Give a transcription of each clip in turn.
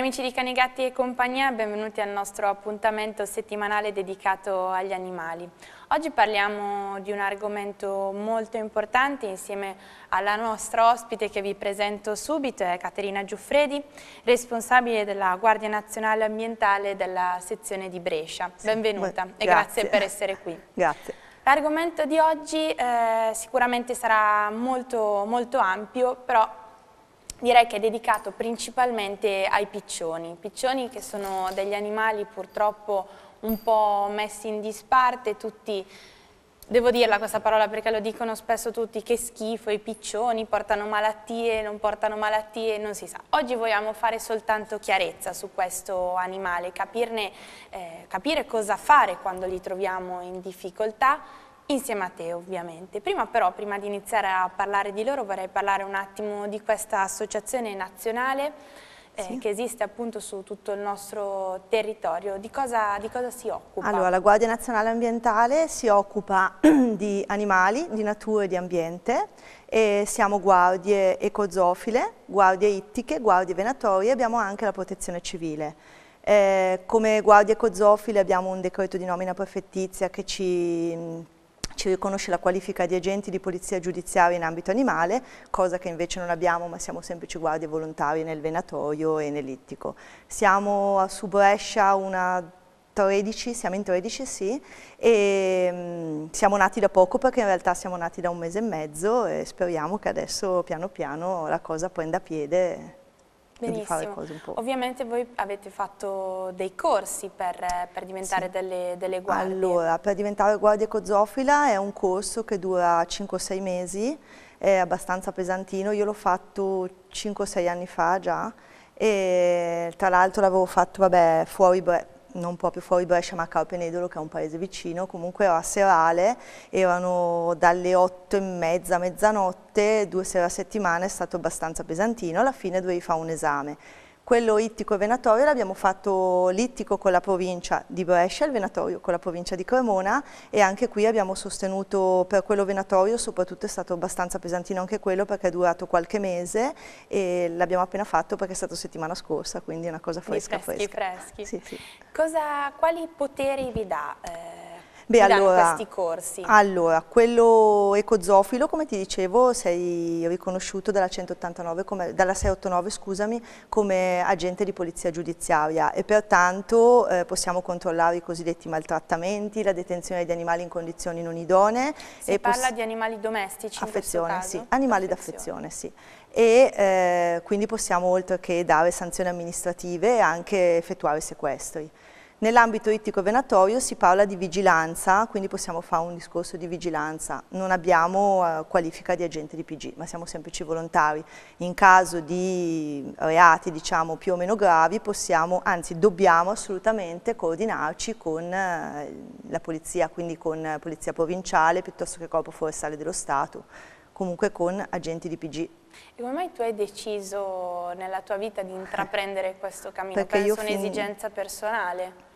Cari amici di Cani, Gatti e compagnia, benvenuti al nostro appuntamento settimanale dedicato agli animali. Oggi parliamo di un argomento molto importante insieme alla nostra ospite che vi presento subito, è Caterina Giuffredi, responsabile della Guardia Nazionale Ambientale della sezione di Brescia. Benvenuta sì, e grazie. grazie per essere qui. Grazie. L'argomento di oggi eh, sicuramente sarà molto, molto ampio, però direi che è dedicato principalmente ai piccioni, piccioni che sono degli animali purtroppo un po' messi in disparte, tutti, devo dirla questa parola perché lo dicono spesso tutti, che schifo, i piccioni portano malattie, non portano malattie, non si sa. Oggi vogliamo fare soltanto chiarezza su questo animale, capirne, eh, capire cosa fare quando li troviamo in difficoltà, insieme a te ovviamente. Prima però, prima di iniziare a parlare di loro, vorrei parlare un attimo di questa associazione nazionale eh, sì. che esiste appunto su tutto il nostro territorio. Di cosa, di cosa si occupa? Allora, la Guardia Nazionale Ambientale si occupa di animali, di natura e di ambiente e siamo guardie ecozofile, guardie ittiche, guardie venatorie e abbiamo anche la protezione civile. Eh, come guardie ecozofile abbiamo un decreto di nomina prefettizia che ci ci riconosce la qualifica di agenti di polizia giudiziaria in ambito animale, cosa che invece non abbiamo ma siamo semplici guardie volontarie nel venatorio e nell'ittico. Siamo a Brescia una 13, siamo in 13 sì, e um, siamo nati da poco perché in realtà siamo nati da un mese e mezzo e speriamo che adesso piano piano la cosa prenda piede Benissimo. di fare le cose un po'. Ovviamente voi avete fatto dei corsi per, eh, per diventare sì. delle, delle, guardie. Allora, per diventare guardia ecozofila è un corso che dura 5-6 mesi, è abbastanza pesantino, io l'ho fatto 5-6 anni fa già e tra l'altro l'avevo fatto vabbè, fuori, non proprio fuori Brescia, ma a Carpenedolo, che è un paese vicino, comunque era serale, erano dalle 8 e mezza a mezzanotte, due sere a settimana, è stato abbastanza pesantino, alla fine dovevi fare un esame. Quello ittico e venatorio l'abbiamo fatto l'ittico con la provincia di Brescia, il venatorio con la provincia di Cremona e anche qui abbiamo sostenuto per quello venatorio, soprattutto è stato abbastanza pesantino anche quello perché è durato qualche mese e l'abbiamo appena fatto perché è stato settimana scorsa, quindi è una cosa fresca. freschi, fresca. freschi. Sì, sì. Cosa, quali poteri vi dà? Eh? Beh, allora, questi corsi? Allora, quello ecozofilo, come ti dicevo, sei riconosciuto dalla, 189 come, dalla 689 scusami, come agente di polizia giudiziaria e pertanto eh, possiamo controllare i cosiddetti maltrattamenti, la detenzione di animali in condizioni non idonee. Si parla di animali domestici? Affezione, sì, animali d'affezione, sì e eh, quindi possiamo oltre che dare sanzioni amministrative anche effettuare sequestri. Nell'ambito ittico-venatorio si parla di vigilanza, quindi possiamo fare un discorso di vigilanza. Non abbiamo eh, qualifica di agente di PG, ma siamo semplici volontari. In caso di reati diciamo, più o meno gravi possiamo, anzi dobbiamo assolutamente coordinarci con eh, la polizia, quindi con polizia provinciale piuttosto che corpo forestale dello Stato, comunque con agenti di PG. E come mai tu hai deciso nella tua vita di intraprendere questo cammino? Perché Penso un'esigenza personale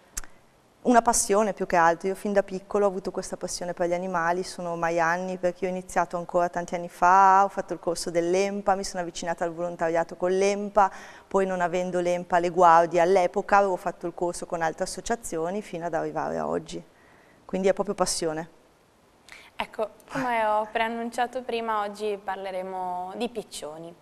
una passione più che altro, io fin da piccolo ho avuto questa passione per gli animali, sono mai anni perché ho iniziato ancora tanti anni fa, ho fatto il corso dell'EMPA, mi sono avvicinata al volontariato con l'EMPA, poi non avendo l'EMPA alle guardie all'epoca avevo fatto il corso con altre associazioni fino ad arrivare a oggi, quindi è proprio passione. Ecco, come ho preannunciato prima, oggi parleremo di piccioni.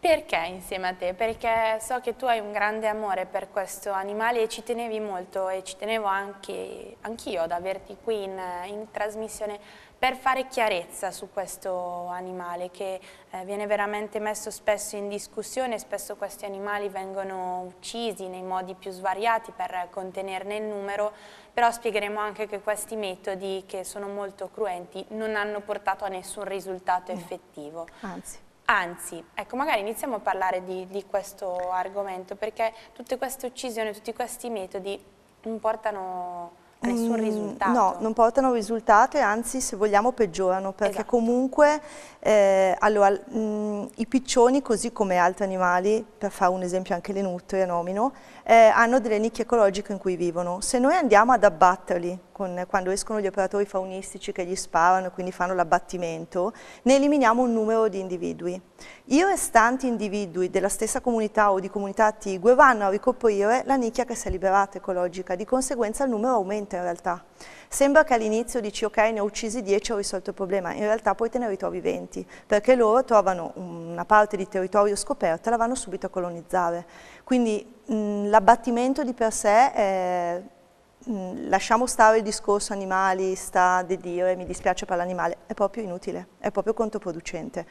Perché insieme a te? Perché so che tu hai un grande amore per questo animale e ci tenevi molto e ci tenevo anche anch'io ad averti qui in, in, trasmissione per fare chiarezza su questo animale che eh, viene veramente messo spesso in discussione, spesso questi animali vengono uccisi nei modi più svariati per contenerne il numero, però spiegheremo anche che questi metodi che sono molto cruenti non hanno portato a nessun risultato effettivo. Anzi. Anzi, ecco, magari iniziamo a parlare di, di questo argomento, perché tutte queste uccisioni, tutti questi metodi non portano a nessun mm, risultato. No, non portano risultato e anzi se vogliamo peggiorano, perché esatto. comunque eh, allora, mh, mm, i piccioni, così come altri animali, per fare un esempio anche le nutrie, nomino, eh, hanno delle nicchie ecologiche in cui vivono. Se noi andiamo ad abbatterli, con, quando escono gli operatori faunistici che gli sparano e quindi fanno l'abbattimento, ne eliminiamo un numero di individui. I restanti individui della stessa comunità o di comunità attigue vanno a ricoprire la nicchia che si è liberata ecologica, di conseguenza il numero aumenta in realtà. Sembra che all'inizio dici ok ne ho uccisi 10 ho risolto il problema, in realtà poi te ne ritrovi 20, perché loro trovano una parte di territorio scoperta e la vanno subito a colonizzare. Quindi mm, l'abbattimento di per sé, è, eh, mh, mm, lasciamo stare il discorso animali, sta di dire mi dispiace per l'animale, è proprio inutile, è proprio controproducente.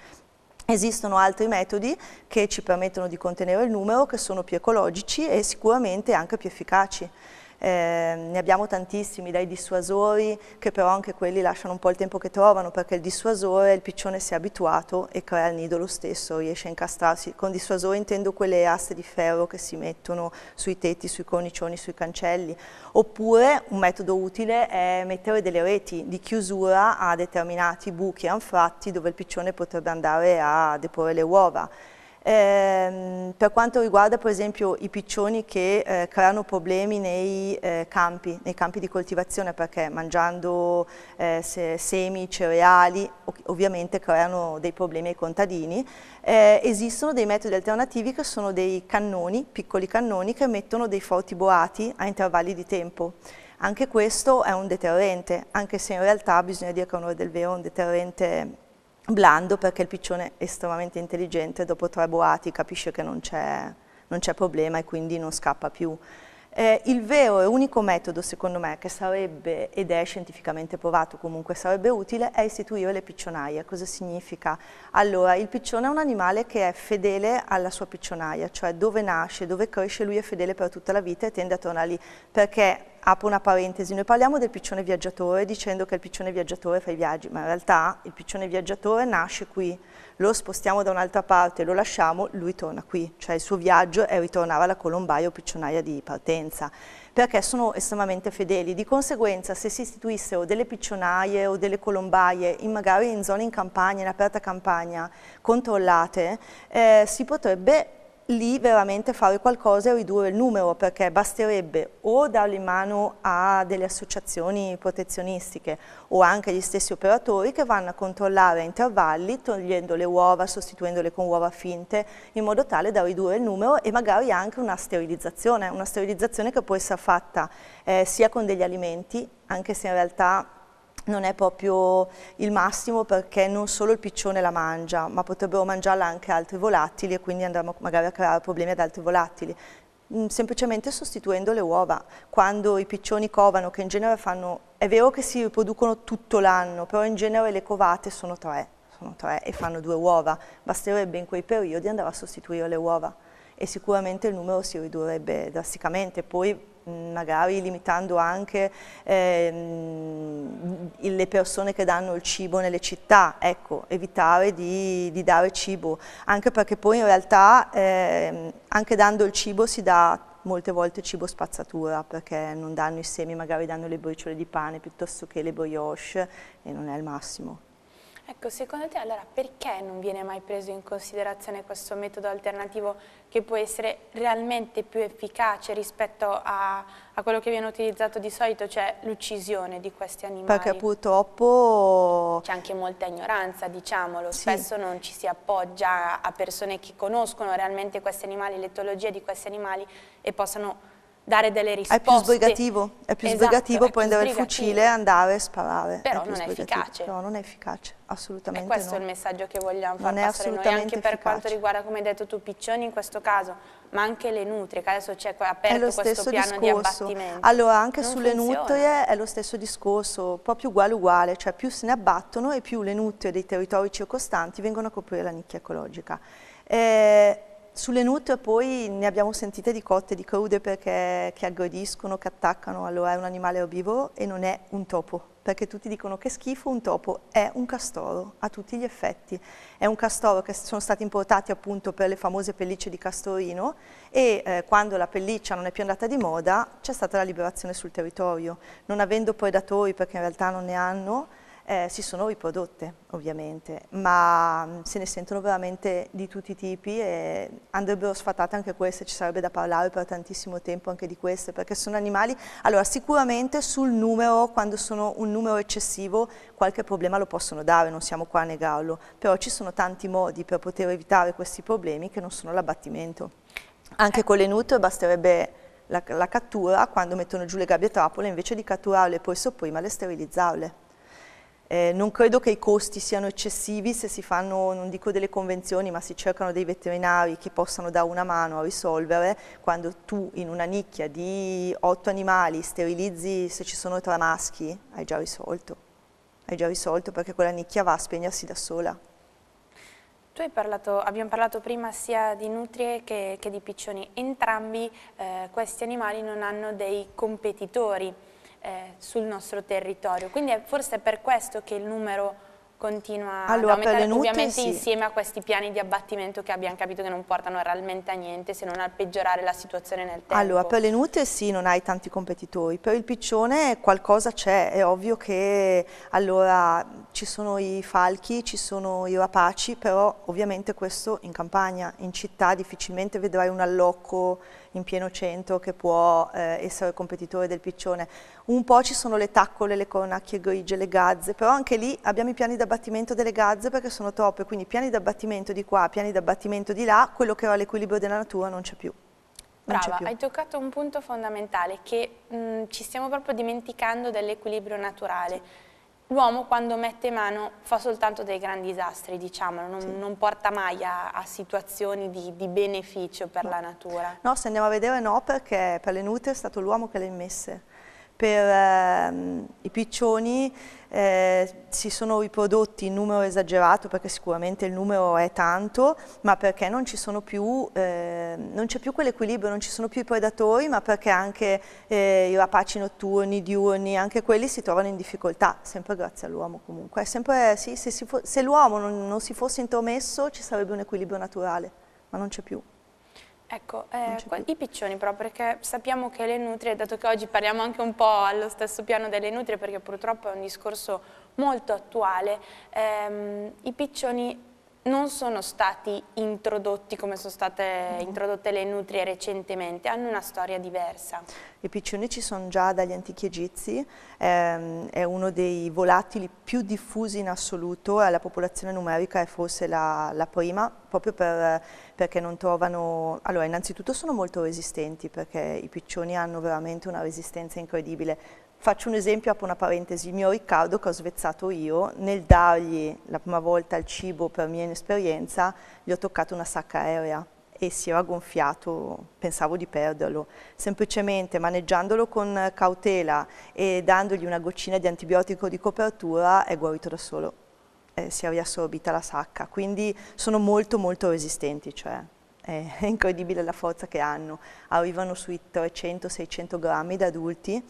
Esistono altri metodi che ci permettono di contenere il numero, che sono più ecologici e sicuramente anche più efficaci eh, ne abbiamo tantissimi, dai dissuasori che però anche quelli lasciano un po' il tempo che trovano perché il dissuasore, il piccione si è abituato e crea il nido lo stesso, riesce a incastrarsi. Con dissuasore intendo quelle aste di ferro che si mettono sui tetti, sui cornicioni, sui cancelli. Oppure un metodo utile è mettere delle reti di chiusura a determinati buchi anfratti dove il piccione potrebbe andare a deporre le uova. Ehm, per quanto riguarda per esempio i piccioni che eh, creano problemi nei, eh, campi, nei campi, di coltivazione perché mangiando eh, se, semi, cereali ovviamente creano dei problemi ai contadini, eh, esistono dei metodi alternativi che sono dei cannoni, piccoli cannoni che emettono dei forti boati a intervalli di tempo. Anche questo è un deterrente, anche se in realtà bisogna dire che a onore del vero è un deterrente blando perché il piccione è estremamente intelligente, dopo tre boati capisce che non c'è problema e quindi non scappa più. Eh, il vero e unico metodo, secondo me, che sarebbe, ed è scientificamente provato comunque, sarebbe utile, è istituire le piccionaie. Cosa significa? Allora, il piccione è un animale che è fedele alla sua piccionaia, cioè dove nasce, dove cresce, lui è fedele per tutta la vita e tende a tornare lì, perché apro una parentesi, noi parliamo del piccione viaggiatore dicendo che il piccione viaggiatore fa i viaggi, ma in realtà il piccione viaggiatore nasce qui, lo spostiamo da un'altra parte, lo lasciamo, lui torna qui, cioè il suo viaggio è ritornare alla colombaia o piccionaia di partenza, perché sono estremamente fedeli, di conseguenza se si istituissero delle piccionaie o delle colombaie, in magari in zone in campagna, in aperta campagna, controllate, eh, si potrebbe lì veramente fare qualcosa e ridurre il numero perché basterebbe o darlo in mano a delle associazioni protezionistiche o anche agli stessi operatori che vanno a controllare a intervalli togliendo le uova, sostituendole con uova finte in modo tale da ridurre il numero e magari anche una sterilizzazione, una sterilizzazione che può essere fatta eh, sia con degli alimenti anche se in realtà non è proprio il massimo perché non solo il piccione la mangia, ma potrebbero mangiarla anche altri volatili e quindi andremo magari a creare problemi ad altri volatili mm, semplicemente sostituendo le uova. Quando i piccioni covano, che in genere fanno, è vero che si riproducono tutto l'anno, però in genere le covate sono tre, sono tre e fanno due uova, basterebbe in quei periodi andare a sostituire le uova e sicuramente il numero si ridurrebbe drasticamente. Poi magari limitando anche ehm, le persone che danno il cibo nelle città, ecco, evitare di, di dare cibo, anche perché poi in realtà ehm, anche dando il cibo si dà molte volte cibo spazzatura perché non danno i semi, magari danno le briciole di pane piuttosto che le brioche e non è il massimo. Ecco, secondo te allora perché non viene mai preso in considerazione questo metodo alternativo che può essere realmente più efficace rispetto a, a quello che viene utilizzato di solito, cioè l'uccisione di questi animali? Perché purtroppo... C'è anche molta ignoranza, diciamolo, sì. spesso non ci si appoggia a persone che conoscono realmente questi animali, l'etologia di questi animali e possano dare delle risposte. È più sbrigativo, è più esatto, sbrigativo prendere il fucile, andare e sparare. Però non sbrigativo. è efficace. No, non è efficace, assolutamente E questo no. è il messaggio che vogliamo non far non passare noi, anche efficace. per quanto riguarda, come hai detto tu, Piccioni in questo caso, ma anche le nutrie, che adesso c'è aperto questo piano discorso. di abbattimento. Allora, anche non sulle funziona. nutrie è lo stesso discorso, proprio uguale uguale, cioè più se ne abbattono e più le nutrie dei territori circostanti vengono a coprire la nicchia ecologica. Eh, sulle nut poi ne abbiamo sentite di cotte, di crude perché che aggrediscono, che attaccano, allora è un animale erbivoro e non è un topo perché tutti dicono che schifo un topo, è un castoro a tutti gli effetti. È un castoro che sono stati importati appunto per le famose pellicce di castorino e eh, quando la pelliccia non è più andata di moda c'è stata la liberazione sul territorio. Non avendo predatori, perché in realtà non ne hanno, eh, si sono riprodotte ovviamente, ma mm, se ne sentono veramente di tutti i tipi e andrebbero sfatate anche queste, ci sarebbe da parlare per tantissimo tempo anche di queste, perché sono animali, allora sicuramente sul numero, quando sono un numero eccessivo, qualche problema lo possono dare, non siamo qua a negarlo, però ci sono tanti modi per poter evitare questi problemi che non sono l'abbattimento. Anche con le nutre basterebbe la, la cattura, quando mettono giù le gabbie trappole, invece di catturarle e poi sopprimerle, e sterilizzarle. Eh, non credo che i costi siano eccessivi se si fanno, non dico delle convenzioni, ma si cercano dei veterinari che possano dare una mano a risolvere quando tu in una nicchia di otto animali sterilizzi se ci sono tre maschi, hai già risolto. Hai già risolto perché quella nicchia va a spegnersi da sola. Parlato, abbiamo parlato prima sia di nutrie che, che di piccioni, entrambi eh, questi animali non hanno dei competitori, eh, sul nostro territorio. Quindi è forse per questo che il numero continua allora, ad aumentare, ovviamente sì. insieme a questi piani di abbattimento che abbiamo capito che non portano realmente a niente se non a peggiorare la situazione nel tempo. Allora, per le nute sì, non hai tanti competitori, per il piccione qualcosa c'è, è ovvio che allora ci sono i falchi, ci sono i rapaci, però ovviamente questo in campagna, in città difficilmente vedrai un allocco in pieno centro che può eh, essere competitore del piccione. Un po' ci sono le taccole, le cornacchie grigie, le gazze, però anche lì abbiamo i piani d'abbattimento delle gazze perché sono troppe, quindi piani d'abbattimento di qua, piani d'abbattimento di là, quello che era l'equilibrio della natura non c'è più. Brava, hai toccato un punto fondamentale che mh, ci stiamo proprio dimenticando dell'equilibrio naturale l'uomo quando mette mano fa soltanto dei grandi disastri, diciamo, non, sì. non porta mai a, a situazioni di, di, beneficio per no. la natura. No, se andiamo a vedere no, perché per le nutrie è stato l'uomo che le ha immesse. Per ehm, i piccioni eh, si sono riprodotti in numero esagerato perché sicuramente il numero è tanto, ma perché non c'è più, eh, più quell'equilibrio, non ci sono più i predatori, ma perché anche eh, i rapaci notturni, diurni, anche quelli si trovano in difficoltà, sempre grazie all'uomo comunque. Sempre, sì, se, se l'uomo non, non si fosse intromesso ci sarebbe un equilibrio naturale, ma non c'è più. Ecco, eh, i piccioni però, perché sappiamo che le nutrie, dato che oggi parliamo anche un po' allo stesso piano delle nutrie, perché purtroppo è un discorso molto attuale, ehm, i piccioni non sono stati introdotti come sono state mm. introdotte le nutrie recentemente, hanno una storia diversa. I piccioni ci sono già dagli antichi egizi, ehm, è uno dei volatili più diffusi in assoluto, eh, la popolazione numerica è forse la, la prima, proprio per, perché non trovano... Allora, innanzitutto sono molto resistenti perché i piccioni hanno veramente una resistenza incredibile, Faccio un esempio, apro una parentesi, il mio Riccardo che ho svezzato io, nel dargli la prima volta il cibo per mia inesperienza, gli ho toccato una sacca aerea e si era gonfiato, pensavo di perderlo. Semplicemente maneggiandolo con cautela e dandogli una goccina di antibiotico di copertura è guarito da solo, eh, si è riassorbita la sacca, quindi sono molto molto resistenti, cioè è incredibile la forza che hanno, arrivano sui 300-600 grammi da adulti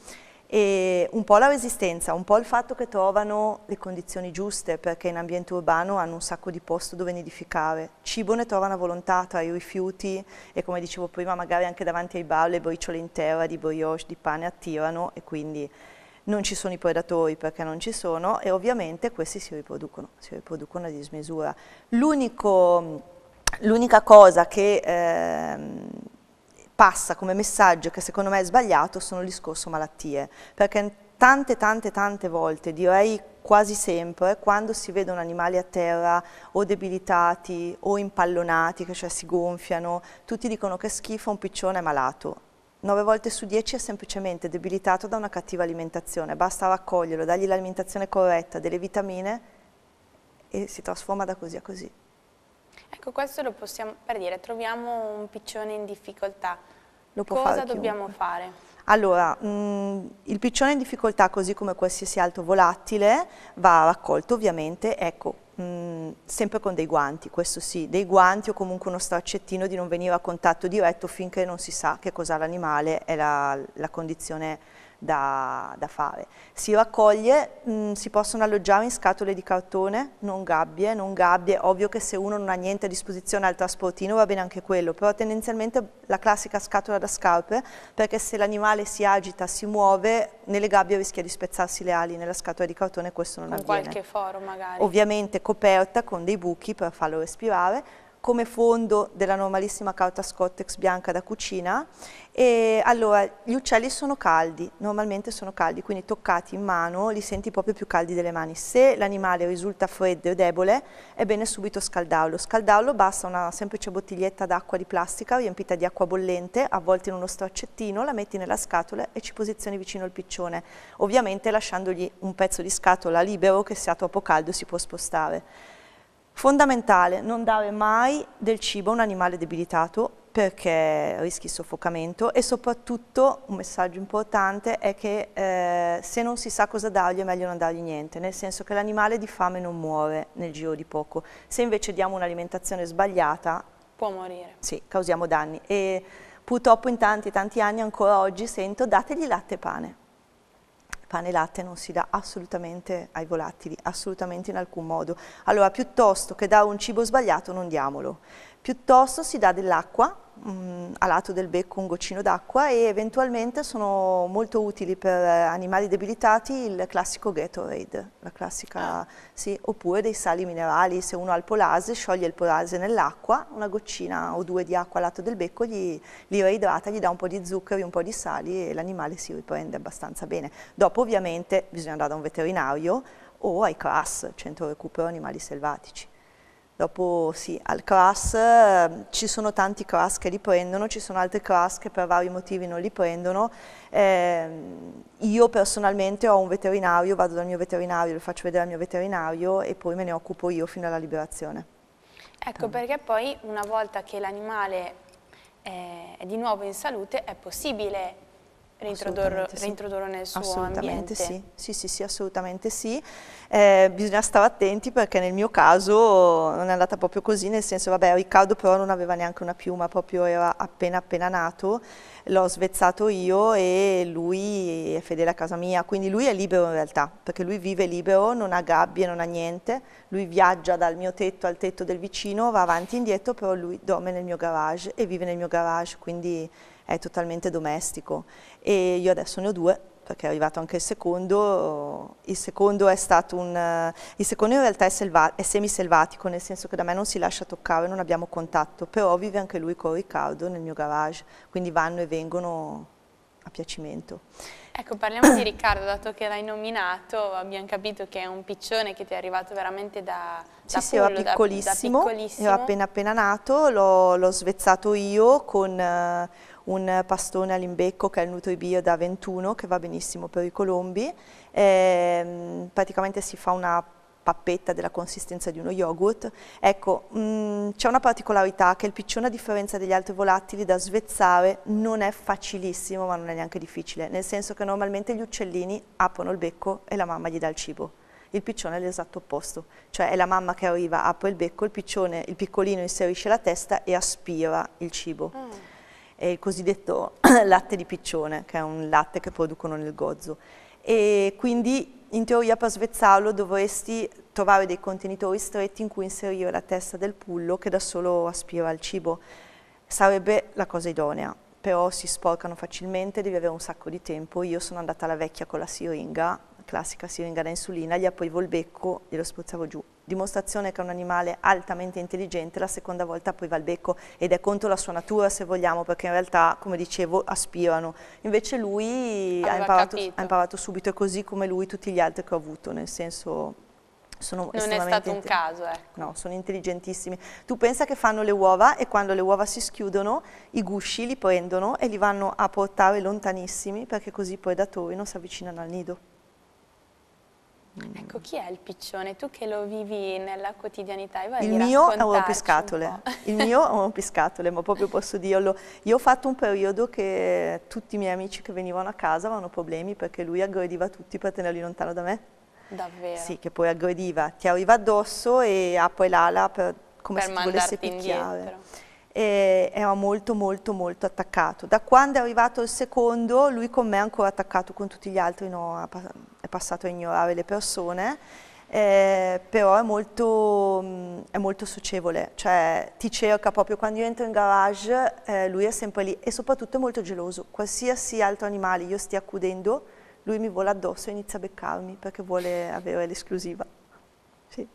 e un po' la resistenza, un po' il fatto che trovano le condizioni giuste perché in ambiente urbano hanno un sacco di posto dove nidificare, cibo ne trovano a volontà tra i rifiuti e come dicevo prima magari anche davanti ai bar le briciole in terra di brioche, di pane attirano e quindi non ci sono i predatori perché non ci sono e ovviamente questi si riproducono, si riproducono a dismisura. L'unica cosa che... Ehm, passa come messaggio che secondo me è sbagliato sono il discorso malattie, perché tante tante tante volte, direi quasi sempre, quando si vedono animali a terra o debilitati o impallonati, che cioè si gonfiano, tutti dicono che schifo, un piccione è malato. 9 volte su 10 è semplicemente debilitato da una cattiva alimentazione, basta raccoglierlo, dargli l'alimentazione corretta, delle vitamine e si trasforma da così a così. Ecco, questo lo possiamo, per dire, troviamo un piccione in difficoltà, lo può cosa dobbiamo chiunque. fare? Allora, mh, mm, il piccione in difficoltà, così come qualsiasi altro volatile, va raccolto ovviamente, ecco, mh, mm, sempre con dei guanti, questo sì, dei guanti o comunque uno straccettino di non venire a contatto diretto finché non si sa che cos'ha l'animale è la, la condizione da, da fare. Si raccoglie, mh, mm, si possono alloggiare in scatole di cartone, non gabbie, non gabbie, ovvio che se uno non ha niente a disposizione al trasportino va bene anche quello, però tendenzialmente la classica scatola da scarpe, perché se l'animale si agita, si muove, nelle gabbie rischia di spezzarsi le ali, nella scatola di cartone questo non con avviene. Con qualche foro magari. Ovviamente coperta con dei buchi per farlo respirare, come fondo della normalissima carta Scottex bianca da cucina. E allora, gli uccelli sono caldi, normalmente sono caldi, quindi toccati in mano li senti proprio più caldi delle mani. Se l'animale risulta freddo e debole, è bene subito scaldarlo. Scaldarlo basta una semplice bottiglietta d'acqua di plastica riempita di acqua bollente, avvolta in uno straccettino, la metti nella scatola e ci posizioni vicino al piccione, ovviamente lasciandogli un pezzo di scatola libero che se ha troppo caldo si può spostare. Fondamentale, non dare mai del cibo a un animale debilitato perché rischi soffocamento e soprattutto un messaggio importante è che eh, se non si sa cosa dargli è meglio non dargli niente, nel senso che l'animale di fame non muore nel giro di poco, se invece diamo un'alimentazione sbagliata può morire. Sì, causiamo danni e purtroppo in tanti tanti anni ancora oggi sento dategli latte e pane pane e latte non si dà assolutamente ai volatili, assolutamente in alcun modo. Allora piuttosto che da un cibo sbagliato non diamolo, piuttosto si dà dell'acqua mh, mm, a lato del becco un goccino d'acqua e eventualmente sono molto utili per eh, animali debilitati il classico Gatorade, la classica, ah. sì, oppure dei sali minerali, se uno ha il polase scioglie il polase nell'acqua, una goccina o due di acqua a lato del becco gli, li reidrata, gli dà un po' di zuccheri, un po' di sali e l'animale si riprende abbastanza bene. Dopo ovviamente bisogna andare da un veterinario o ai CRAS, Centro Recupero Animali Selvatici. Dopo sì, al class ehm, ci sono tanti class che li prendono, ci sono altri class che per vari motivi non li prendono. Eh, io personalmente ho un veterinario, vado dal mio veterinario, lo faccio vedere al mio veterinario e poi me ne occupo io fino alla liberazione. Ecco perché poi una volta che l'animale eh, è di nuovo in salute è possibile reintrodurlo, sì. nel suo assolutamente ambiente. Sì. sì, sì, sì, assolutamente sì eh, bisogna stare attenti perché nel mio caso non è andata proprio così, nel senso vabbè Riccardo però non aveva neanche una piuma, proprio era appena appena nato, l'ho svezzato io e lui è fedele a casa mia, quindi lui è libero in realtà, perché lui vive libero, non ha gabbie, non ha niente, lui viaggia dal mio tetto al tetto del vicino, va avanti e indietro, però lui dorme nel mio garage e vive nel mio garage, quindi è totalmente domestico e io adesso ne ho due perché è arrivato anche il secondo, eh, il secondo è stato un, eh, il secondo in realtà è, selva, è semiselvatico, nel senso che da me non si lascia toccare, non abbiamo contatto, però vive anche lui con Riccardo nel mio garage, quindi vanno e vengono a piacimento. Ecco, parliamo di Riccardo, dato che l'hai nominato, abbiamo capito che è un piccione che ti è arrivato veramente da, sì, da, sì, pollo, era piccolissimo, da, da piccolissimo. era appena appena nato, l'ho svezzato io con... Uh, un pastone all'imbecco che è il Nutribio da 21 che va benissimo per i colombi, e, ehm, praticamente si fa una pappetta della consistenza di uno yogurt. Ecco, mm, c'è una particolarità che il piccione a differenza degli altri volatili da svezzare non è facilissimo ma non è neanche difficile, nel senso che normalmente gli uccellini aprono il becco e la mamma gli dà il cibo. Il piccione è l'esatto opposto, cioè è la mamma che arriva, apre il becco, il piccione, il piccolino inserisce la testa e aspira il cibo. Mm è il cosiddetto latte di piccione, che è un latte che producono nel gozzo. E quindi in teoria per svezzarlo dovresti trovare dei contenitori stretti in cui inserire la testa del pullo che da solo aspira al cibo. Sarebbe la cosa idonea, però si sporcano facilmente, devi avere un sacco di tempo. Io sono andata alla vecchia con la siringa, classica siringa da insulina, gli aprivo il becco e lo spruzzavo giù dimostrazione che è un animale altamente intelligente, la seconda volta poi va al becco ed è contro la sua natura se vogliamo, perché in realtà, come dicevo, aspirano. Invece lui ha imparato, ha imparato, subito e così come lui tutti gli altri che ho avuto, nel senso... Sono non è stato un caso, ecco. No, sono intelligentissimi. Tu pensa che fanno le uova e quando le uova si schiudono, i gusci li prendono e li vanno a portare lontanissimi perché così poi da datori non si avvicinano al nido. Ecco, mm. chi è il piccione? Tu che lo vivi nella quotidianità? Il mio è un rompiscatole, il mio è un rompiscatole, ma proprio posso dirlo. Io ho fatto un periodo che tutti i miei amici che venivano a casa avevano problemi perché lui aggrediva tutti per tenerli lontano da me. Davvero? Sì, che poi aggrediva, ti arriva addosso e apre l'ala come per se ti volesse picchiare. Indietro e ero molto molto molto attaccato. Da quando è arrivato il secondo, lui con me è ancora attaccato, con tutti gli altri no, è passato a ignorare le persone, eh, però è molto, mm, è molto, socievole, cioè ti cerca proprio quando io entro in garage, eh, lui è sempre lì e soprattutto è molto geloso, qualsiasi altro animale io stia accudendo, lui mi vola addosso e inizia a beccarmi perché vuole avere l'esclusiva. Sì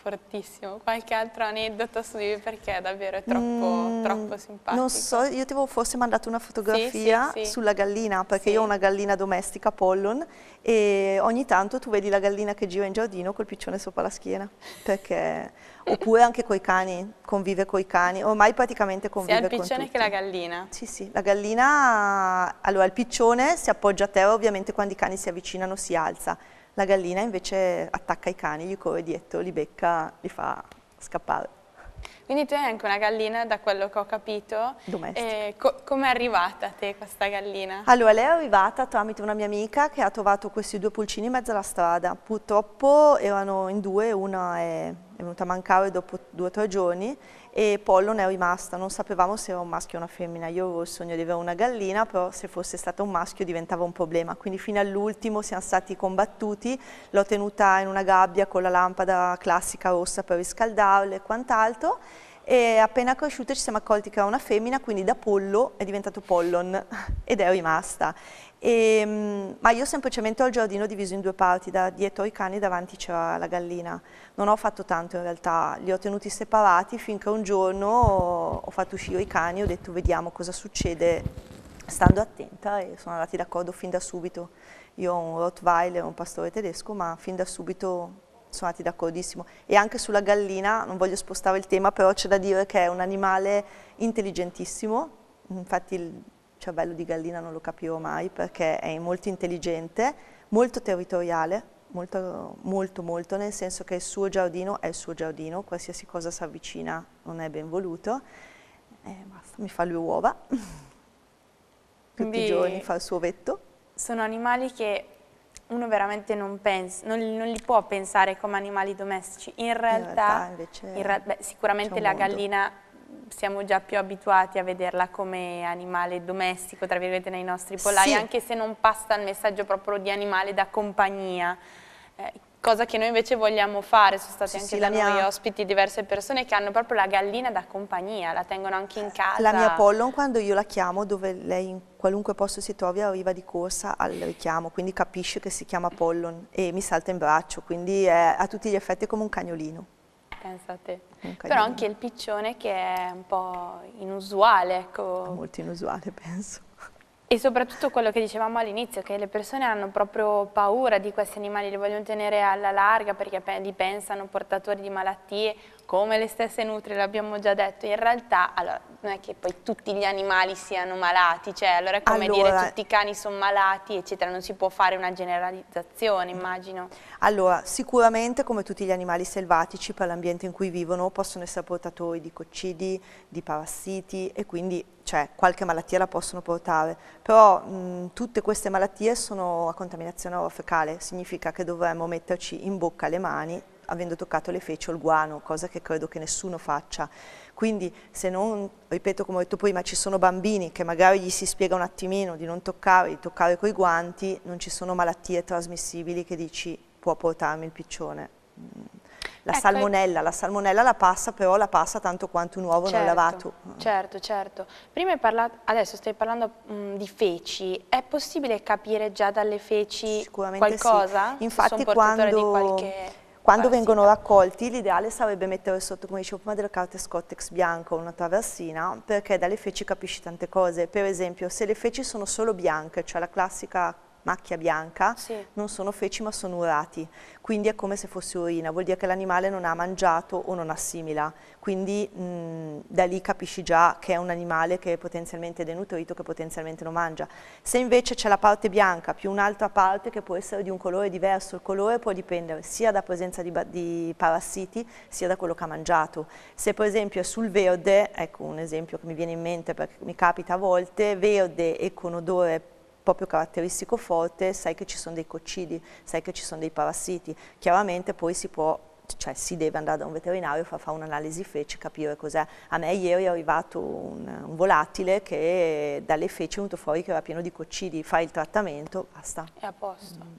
fortissimo. Qualche altro aneddoto su di lui perché è davvero troppo, mm, troppo simpatico. Non so, io ti avevo forse mandato una fotografia sì, sì, sì. sulla gallina, perché io ho una gallina domestica pollon e ogni tanto tu vedi la gallina che gira in giardino col piccione sopra la schiena, perché... oppure anche coi cani, convive coi cani, ormai praticamente convive con tutti. Sia il piccione che la gallina? Sì, sì, la gallina, allora il piccione si appoggia a terra ovviamente quando i cani si avvicinano si alza, la gallina invece attacca i cani, gli corre dietro, li becca, li fa scappare. Quindi tu hai anche una gallina, da quello che ho capito. Domestica. co Come è arrivata a te questa gallina? Allora, lei è arrivata tramite una mia amica che ha trovato questi due pulcini in mezzo alla strada. Purtroppo erano in due, una è, è venuta a mancare dopo due o tre giorni e Pollo ne è rimasta, non sapevamo se era un maschio o una femmina, io avevo il sogno di avere una gallina, però se fosse stata un maschio diventava un problema, quindi fino all'ultimo siamo stati combattuti, l'ho tenuta in una gabbia con la lampada classica rossa per riscaldarla e quant'altro, e appena cresciuta ci siamo accolti che era una femmina, quindi da pollo è diventato pollon ed è rimasta. E, ehm, ma io semplicemente ho il giardino diviso in due parti, da dietro i cani e davanti c'era la gallina. Non ho fatto tanto in realtà, li ho tenuti separati finché un giorno ho fatto uscire i cani, ho detto vediamo cosa succede stando attenta e sono andati d'accordo fin da subito. Io ho un Rottweiler, un pastore tedesco, ma fin da subito sono andati d'accordissimo. E anche sulla gallina, non voglio spostare il tema, però c'è da dire che è un animale intelligentissimo, infatti cervello di gallina non lo capirò mai perché è molto intelligente, molto territoriale, molto, molto, molto, nel senso che il suo giardino è il suo giardino, qualsiasi cosa si avvicina non è ben voluto, eh, mi fa le uova, tutti Quindi i giorni fa il suo vetto. Sono animali che uno veramente non, pensa, non, non li può pensare come animali domestici, in realtà, in realtà invece, in ra beh, sicuramente la mondo. gallina siamo già più abituati a vederla come animale domestico, tra virgolette, nei nostri pollai, sì. anche se non passa il messaggio proprio di animale da compagnia. Eh, cosa che noi invece vogliamo fare, sono stati sì, anche sì, da noi ospiti diverse persone che hanno proprio la gallina da compagnia, la tengono anche in casa. La mia Pollon quando io la chiamo, dove lei in qualunque posto si trovi arriva di corsa al richiamo, quindi capisce che si chiama Pollon e mi salta in braccio, quindi è a tutti gli effetti come un cagnolino. Pensa a te. Però anche il piccione che è un po' inusuale. Ecco. molto inusuale, penso. E soprattutto quello che dicevamo all'inizio, che le persone hanno proprio paura di questi animali, li vogliono tenere alla larga perché li pensano portatori di malattie come le stesse nutri, l'abbiamo già detto, in realtà allora, non è che poi tutti gli animali siano malati, cioè allora è come allora, dire tutti i cani sono malati, eccetera, non si può fare una generalizzazione, immagino. Allora, sicuramente come tutti gli animali selvatici, per l'ambiente in cui vivono, possono essere portatori di coccidi, di parassiti e quindi cioè, qualche malattia la possono portare, però mh, mhmm, tutte queste malattie sono a contaminazione orofecale, significa che dovremmo metterci in bocca le mani avendo toccato le feci o il guano, cosa che credo che nessuno faccia. Quindi se non, ripeto come ho detto prima, ci sono bambini che magari gli si spiega un attimino di non toccare, di toccare coi guanti, non ci sono malattie trasmissibili che dici può portarmi il piccione. Mm. La ecco, salmonella, la salmonella la passa, però la passa tanto quanto un uovo certo, non lavato. Mm. Certo, certo. Prima hai parlato, adesso stai parlando mh, mm, di feci, è possibile capire già dalle feci qualcosa? Sì. Infatti quando, di qualche... Quando vengono raccolti l'ideale sarebbe mettere sotto, come dicevo prima, della carta scottex bianca o una traversina perché dalle feci capisci tante cose. Per esempio se le feci sono solo bianche, cioè la classica macchia bianca, sì. non sono feci ma sono urati, quindi è come se fosse urina, vuol dire che l'animale non ha mangiato o non assimila, quindi mh, da lì capisci già che è un animale che è potenzialmente denutrito, che potenzialmente non mangia. Se invece c'è la parte bianca più un'altra parte che può essere di un colore diverso, il colore può dipendere sia da presenza di, di parassiti sia da quello che ha mangiato. Se per esempio è sul verde, ecco un esempio che mi viene in mente perché mi capita a volte, verde e con odore proprio caratteristico forte, sai che ci sono dei coccidi, sai che ci sono dei parassiti. Chiaramente poi si può cioè si deve andare da un veterinario, fare fa un'analisi fece, capire cos'è. A me ieri è arrivato un, un, volatile che dalle feci è venuto fuori che era pieno di coccidi, fai il trattamento, basta. È a posto. Mm.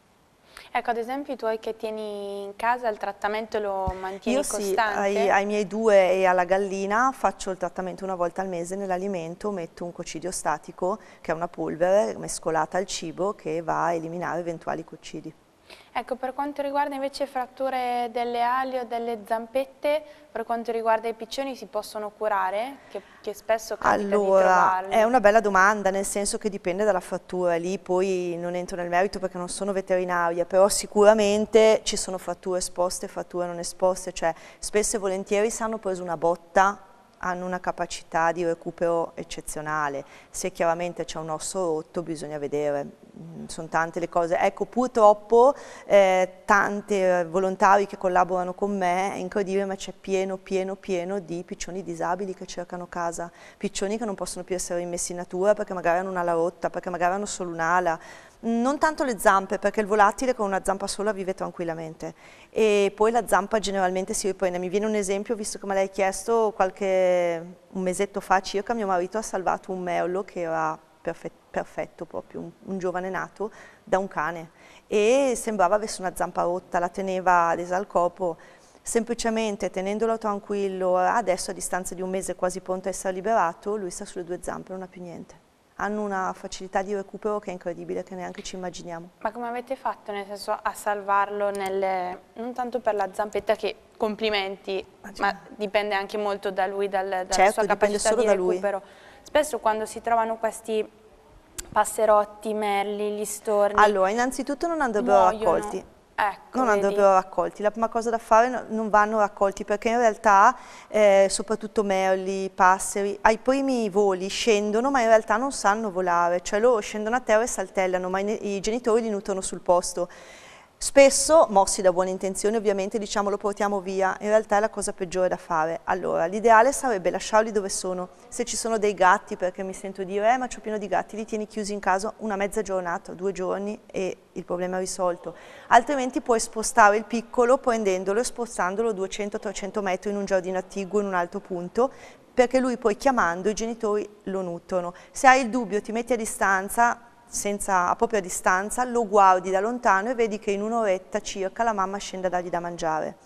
Ecco, ad esempio i tuoi che tieni in casa, il trattamento lo mantieni Io costante? sì, ai, ai, miei due e alla gallina faccio il trattamento una volta al mese nell'alimento, metto un cocidio statico che è una polvere mescolata al cibo che va a eliminare eventuali cocidi. Ecco, per quanto riguarda invece fratture delle ali o delle zampette, per quanto riguarda i piccioni si possono curare? Che, che spesso capita Allora, è una bella domanda, nel senso che dipende dalla frattura, lì poi non entro nel merito perché non sono veterinaria, però sicuramente ci sono fratture esposte e fratture non esposte, cioè spesso e volentieri se hanno preso una botta hanno una capacità di recupero eccezionale, se chiaramente c'è un osso rotto bisogna vedere, mm, sono tante le cose. Ecco, purtroppo eh, tanti eh, volontari che collaborano con me, è incredibile, ma c'è pieno, pieno, pieno di piccioni disabili che cercano casa, piccioni che non possono più essere rimessi in natura perché magari hanno un'ala rotta, perché magari hanno solo un'ala, non tanto le zampe perché il volatile con una zampa sola vive tranquillamente e poi la zampa generalmente si riprende, mi viene un esempio visto che me l'hai chiesto qualche un mesetto fa circa mio marito ha salvato un merlo che era perfetto, perfetto proprio, un, un giovane nato da un cane e sembrava avesse una zampa rotta, la teneva adesa al corpo semplicemente tenendolo tranquillo, adesso a distanza di un mese quasi pronto a essere liberato, lui sta sulle due zampe, non ha più niente hanno una facilità di recupero che è incredibile, che neanche ci immaginiamo. Ma come avete fatto, nel senso, a salvarlo nelle... non tanto per la zampetta che complimenti, ma dipende anche molto da lui, dal, dalla certo, sua capacità di recupero. Spesso quando si trovano questi passerotti, merli, gli storni... Allora, innanzitutto non andrebbero muoiono. raccolti, Ecco, non vedi. andrebbero raccolti. La prima cosa da fare no, non vanno raccolti perché in realtà eh, soprattutto merli, passeri, ai primi voli scendono ma in realtà non sanno volare, cioè loro scendono a terra e saltellano ma i genitori li nutrono sul posto. Spesso, mossi da buone intenzioni, ovviamente diciamo lo portiamo via, in realtà è la cosa peggiore da fare. Allora, l'ideale sarebbe lasciarli dove sono. Se ci sono dei gatti, perché mi sento dire, eh ma c'ho pieno di gatti, li tieni chiusi in casa una mezza giornata, due giorni e il problema è risolto. Altrimenti puoi spostare il piccolo prendendolo e spostandolo 200-300 metri in un giardino attiguo, in un altro punto, perché lui poi chiamando i genitori lo nutrono. Se hai il dubbio ti metti a distanza, senza, proprio a distanza, lo guardi da lontano e vedi che in un'oretta circa la mamma scende a dargli da mangiare.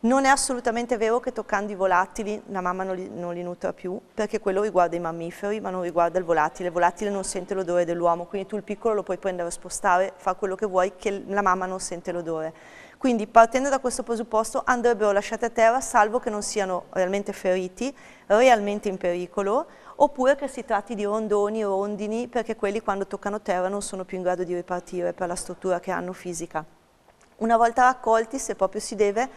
Non è assolutamente vero che toccando i volatili la mamma non li, non li nutra più, perché quello riguarda i mammiferi ma non riguarda il volatile. Il volatile non sente l'odore dell'uomo, quindi tu il piccolo lo puoi prendere, spostare, fare quello che vuoi, che la mamma non sente l'odore. Quindi partendo da questo presupposto andrebbero lasciati a terra salvo che non siano realmente feriti, realmente in pericolo oppure che si tratti di rondoni o rondini perché quelli quando toccano terra non sono più in grado di ripartire per la struttura che hanno fisica. Una volta raccolti, se proprio si deve,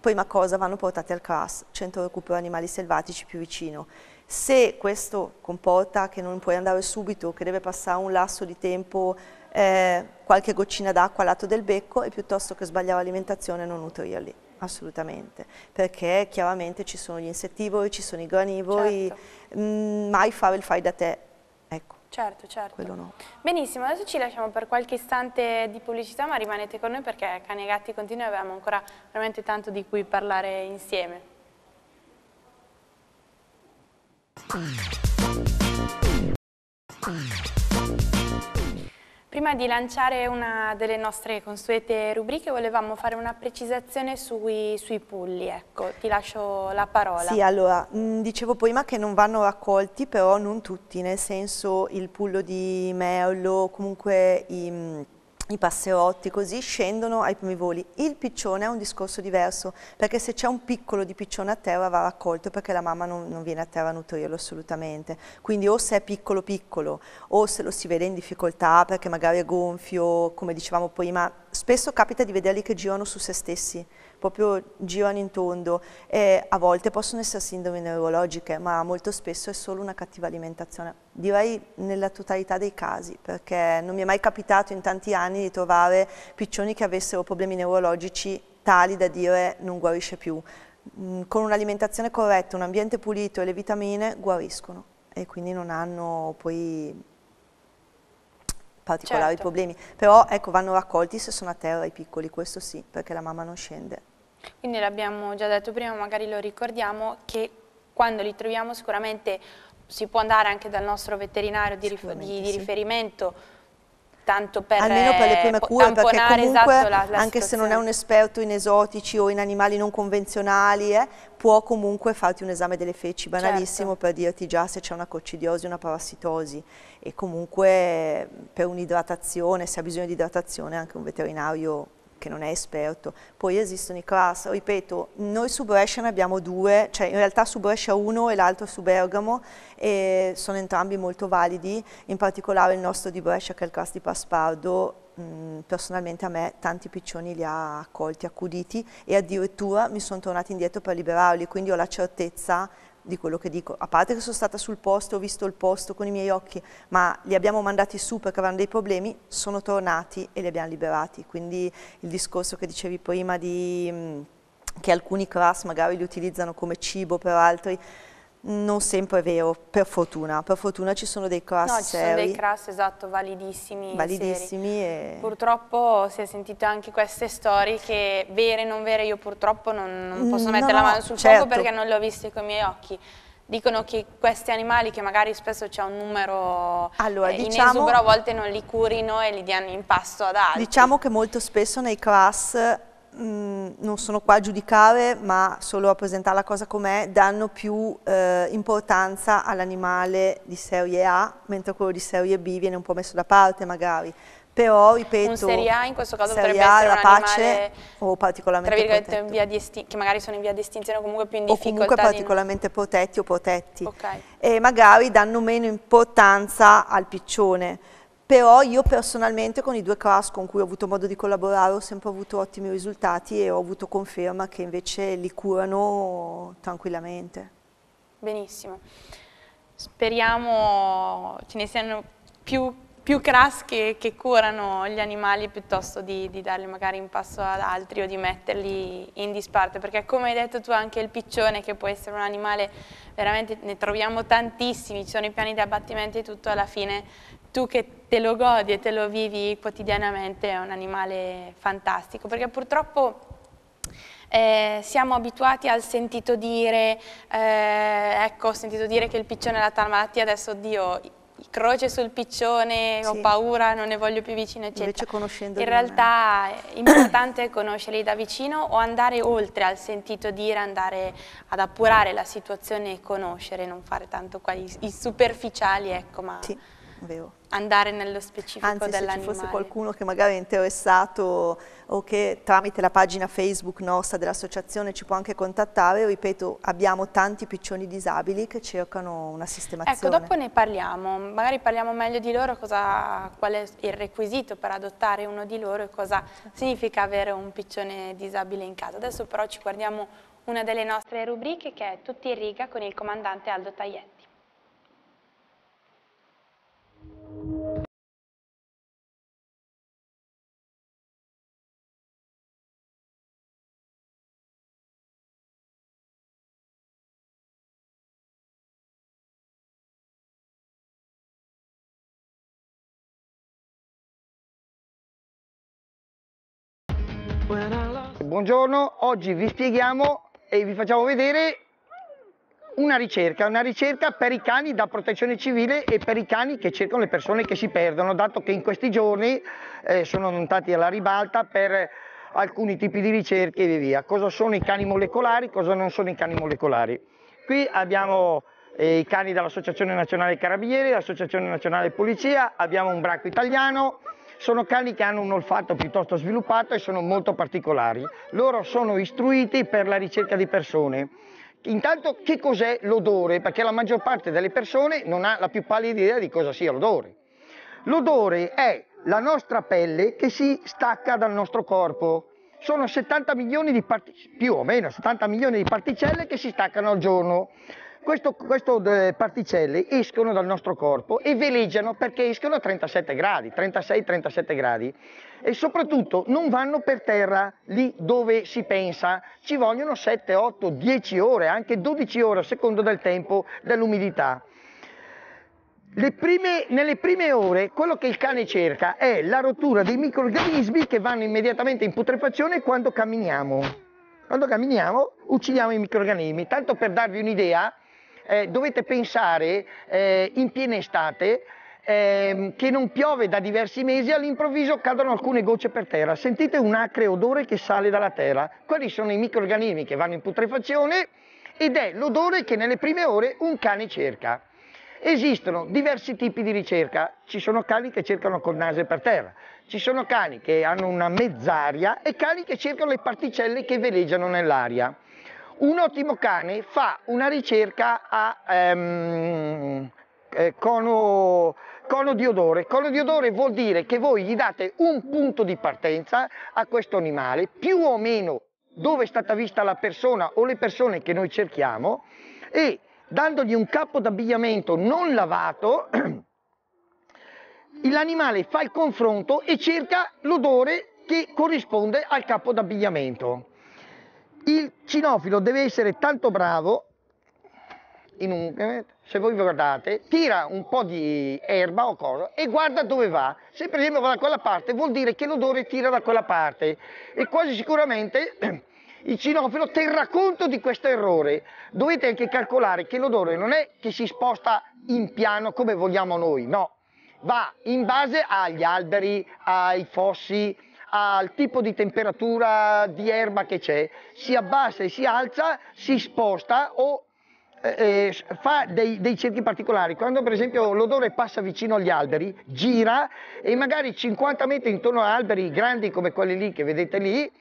prima cosa vanno portati al CRAS, Centro Recupero Animali Selvatici più vicino. Se questo comporta che non puoi andare subito, che deve passare un lasso di tempo, eh, qualche goccina d'acqua al lato del becco, è piuttosto che sbagliare l'alimentazione e non nutrirli. Assolutamente, perché chiaramente ci sono gli insettivori, ci sono i granivori, certo. mh, mm, mai fare il fai da te, ecco. Certo, certo. Quello no. Benissimo, adesso ci lasciamo per qualche istante di pubblicità, ma rimanete con noi perché Cani e Gatti e avevamo ancora veramente tanto di cui parlare insieme. Mm. Prima di lanciare una delle nostre consuete rubriche volevamo fare una precisazione sui, sui pulli, ecco, ti lascio la parola. Sì, allora, mh, mm, dicevo prima che non vanno raccolti, però non tutti, nel senso il pullo di merlo, comunque i mm, i passeotti così scendono ai primi voli. Il piccione è un discorso diverso, perché se c'è un piccolo di piccione a terra va raccolto perché la mamma non, non, viene a terra a nutrirlo assolutamente. Quindi o se è piccolo piccolo o se lo si vede in difficoltà perché magari è gonfio, come dicevamo prima, spesso capita di vederli che girano su se stessi proprio girano in tondo. E a volte possono essere sindrome neurologiche, ma molto spesso è solo una cattiva alimentazione. Direi nella totalità dei casi, perché non mi è mai capitato in tanti anni di trovare piccioni che avessero problemi neurologici tali da dire non guarisce più. Mm, con un'alimentazione corretta, un ambiente pulito e le vitamine guariscono e quindi non hanno poi particolari certo. problemi. Però ecco, vanno raccolti se sono a terra i piccoli, questo sì, perché la mamma non scende. Quindi l'abbiamo già detto prima, magari lo ricordiamo, che quando li troviamo sicuramente si può andare anche dal nostro veterinario di, rifer di, di riferimento tanto per almeno per le prime eh, cure perché comunque esatto la, la anche situazione. se non è un esperto in esotici o in animali non convenzionali eh, può comunque farti un esame delle feci certo. banalissimo certo. per dirti già se c'è una coccidiosi o una parassitosi e comunque eh, per un'idratazione se ha bisogno di idratazione anche un veterinario che non è esperto, poi esistono i class, oh, ripeto, noi su Brescia ne abbiamo due, cioè in realtà su Brescia uno e l'altro su Bergamo, e sono entrambi molto validi, in particolare il nostro di Brescia che è il class di Paspardo, mm, personalmente a me tanti piccioni li ha accolti, accuditi e addirittura mi sono tornati indietro per liberarli, quindi ho la certezza di quello che dico, a parte che sono stata sul posto, ho visto il posto con i miei occhi, ma li abbiamo mandati su perché avevano dei problemi, sono tornati e li abbiamo liberati, quindi il discorso che dicevi prima di, mm, che alcuni crass magari li utilizzano come cibo per altri, non sempre è vero, per fortuna. Per fortuna ci sono dei crash No, ci seri. sono dei crash, esatto, validissimi. Validissimi e... Purtroppo si è sentito anche queste storie che vere e non vere, io purtroppo non, non posso mm, no, mettere la mano sul certo. fuoco perché non le ho viste con i miei occhi. Dicono che questi animali, che magari spesso c'è un numero allora, eh, diciamo, in esubero, a volte non li curino e li diano in pasto ad altri. Diciamo che molto spesso nei crash Mm, non sono qua a giudicare, ma solo a presentare la cosa com'è, danno più eh, importanza all'animale di serie A, mentre quello di serie B viene un po' messo da parte magari. Però, ripeto, un Serie A in questo caso potrebbe essere la pace o particolarmente tra virgolette in via di che magari sono in via di estinzione o comunque più in difficoltà. O comunque particolarmente di... protetti o protetti. Okay. E magari danno meno importanza al piccione però io personalmente con i due class con cui ho avuto modo di collaborare ho sempre avuto ottimi risultati e ho avuto conferma che invece li curano tranquillamente. Benissimo. Speriamo ce ne siano più, più class che, che, curano gli animali piuttosto di, di, darli magari in passo ad altri o di metterli in disparte, perché come hai detto tu anche il piccione che può essere un animale, veramente ne troviamo tantissimi, ci sono i piani di abbattimento e tutto alla fine tu che te lo godi e te lo vivi quotidianamente è un animale fantastico, perché purtroppo eh, siamo abituati al sentito dire, eh, ecco ho sentito dire che il piccione è la tal malattia, adesso oddio croce sul piccione, sì. ho paura, non ne voglio più vicino, eccetera. In realtà è importante conoscerli da vicino o andare oltre al sentito dire, andare ad appurare la situazione e conoscere, non fare tanto qua i, i superficiali, ecco, ma... Sì, vero andare nello specifico Anzi, dell'animale. Anzi, se ci fosse qualcuno che magari è interessato o che tramite la pagina Facebook nostra dell'associazione ci può anche contattare, ripeto, abbiamo tanti piccioni disabili che cercano una sistemazione. Ecco, dopo ne parliamo, magari parliamo meglio di loro, cosa, qual è il requisito per adottare uno di loro e cosa significa avere un piccione disabile in casa. Adesso però ci guardiamo una delle nostre rubriche che è Tutti in riga con il comandante Aldo Taglietti. Buongiorno, oggi vi spieghiamo e vi facciamo vedere una ricerca, una ricerca per i cani da protezione civile e per i cani che cercano le persone che si perdono, dato che in questi giorni eh, sono montati alla ribalta per alcuni tipi di ricerche e via via. Cosa sono i cani molecolari, cosa non sono i cani molecolari. Qui abbiamo eh, i cani dall'Associazione Nazionale Carabinieri, dell'Associazione Nazionale Polizia, abbiamo un branco italiano, sono cani che hanno un olfatto piuttosto sviluppato e sono molto particolari. Loro sono istruiti per la ricerca di persone Intanto che cos'è l'odore? Perché la maggior parte delle persone non ha la più pallida idea di cosa sia l'odore. L'odore è la nostra pelle che si stacca dal nostro corpo. Sono 70 milioni di particelle, più o meno 70 milioni di particelle che si staccano al giorno. Questo, questo eh, particelle escono dal nostro corpo e veleggiano perché escono a 37 gradi, 36-37 gradi e soprattutto non vanno per terra lì dove si pensa, ci vogliono 7, 8, 10 ore, anche 12 ore a seconda del tempo, dell'umidità. Prime, nelle prime ore quello che il cane cerca è la rottura dei microrganismi che vanno immediatamente in putrefazione quando camminiamo. Quando camminiamo uccidiamo i microrganismi. Tanto per darvi un'idea, eh, dovete pensare eh, in piena estate eh, che non piove da diversi mesi, all'improvviso cadono alcune gocce per terra, sentite un acre odore che sale dalla terra, quelli sono i microrganismi che vanno in putrefazione ed è l'odore che nelle prime ore un cane cerca. Esistono diversi tipi di ricerca, ci sono cani che cercano col naso per terra, ci sono cani che hanno una mezz'aria e cani che cercano le particelle che veleggiano nell'aria un ottimo cane fa una ricerca a, ehm, eh, cono, cono di odore. Cono di odore vuol dire che voi gli date un punto di partenza a questo animale, più o meno dove è stata vista la persona o le persone che noi cerchiamo e dandogli un capo d'abbigliamento non lavato, l'animale fa il confronto e cerca l'odore che corrisponde al capo d'abbigliamento. Il cinofilo deve essere tanto bravo, un, eh, se voi guardate, tira un po' di erba o cosa e guarda dove va. Se per esempio va da quella parte vuol dire che l'odore tira da quella parte e quasi sicuramente il cinofilo terrà conto di questo errore. Dovete anche calcolare che l'odore non è che si sposta in piano come vogliamo noi, no, va in base agli alberi, ai fossi, al tipo di temperatura di erba che c'è, si abbassa e si alza, si sposta o eh, eh fa dei, dei, cerchi particolari. Quando per esempio l'odore passa vicino agli alberi, gira e magari 50 metri intorno a alberi grandi come quelli lì che vedete lì, eh,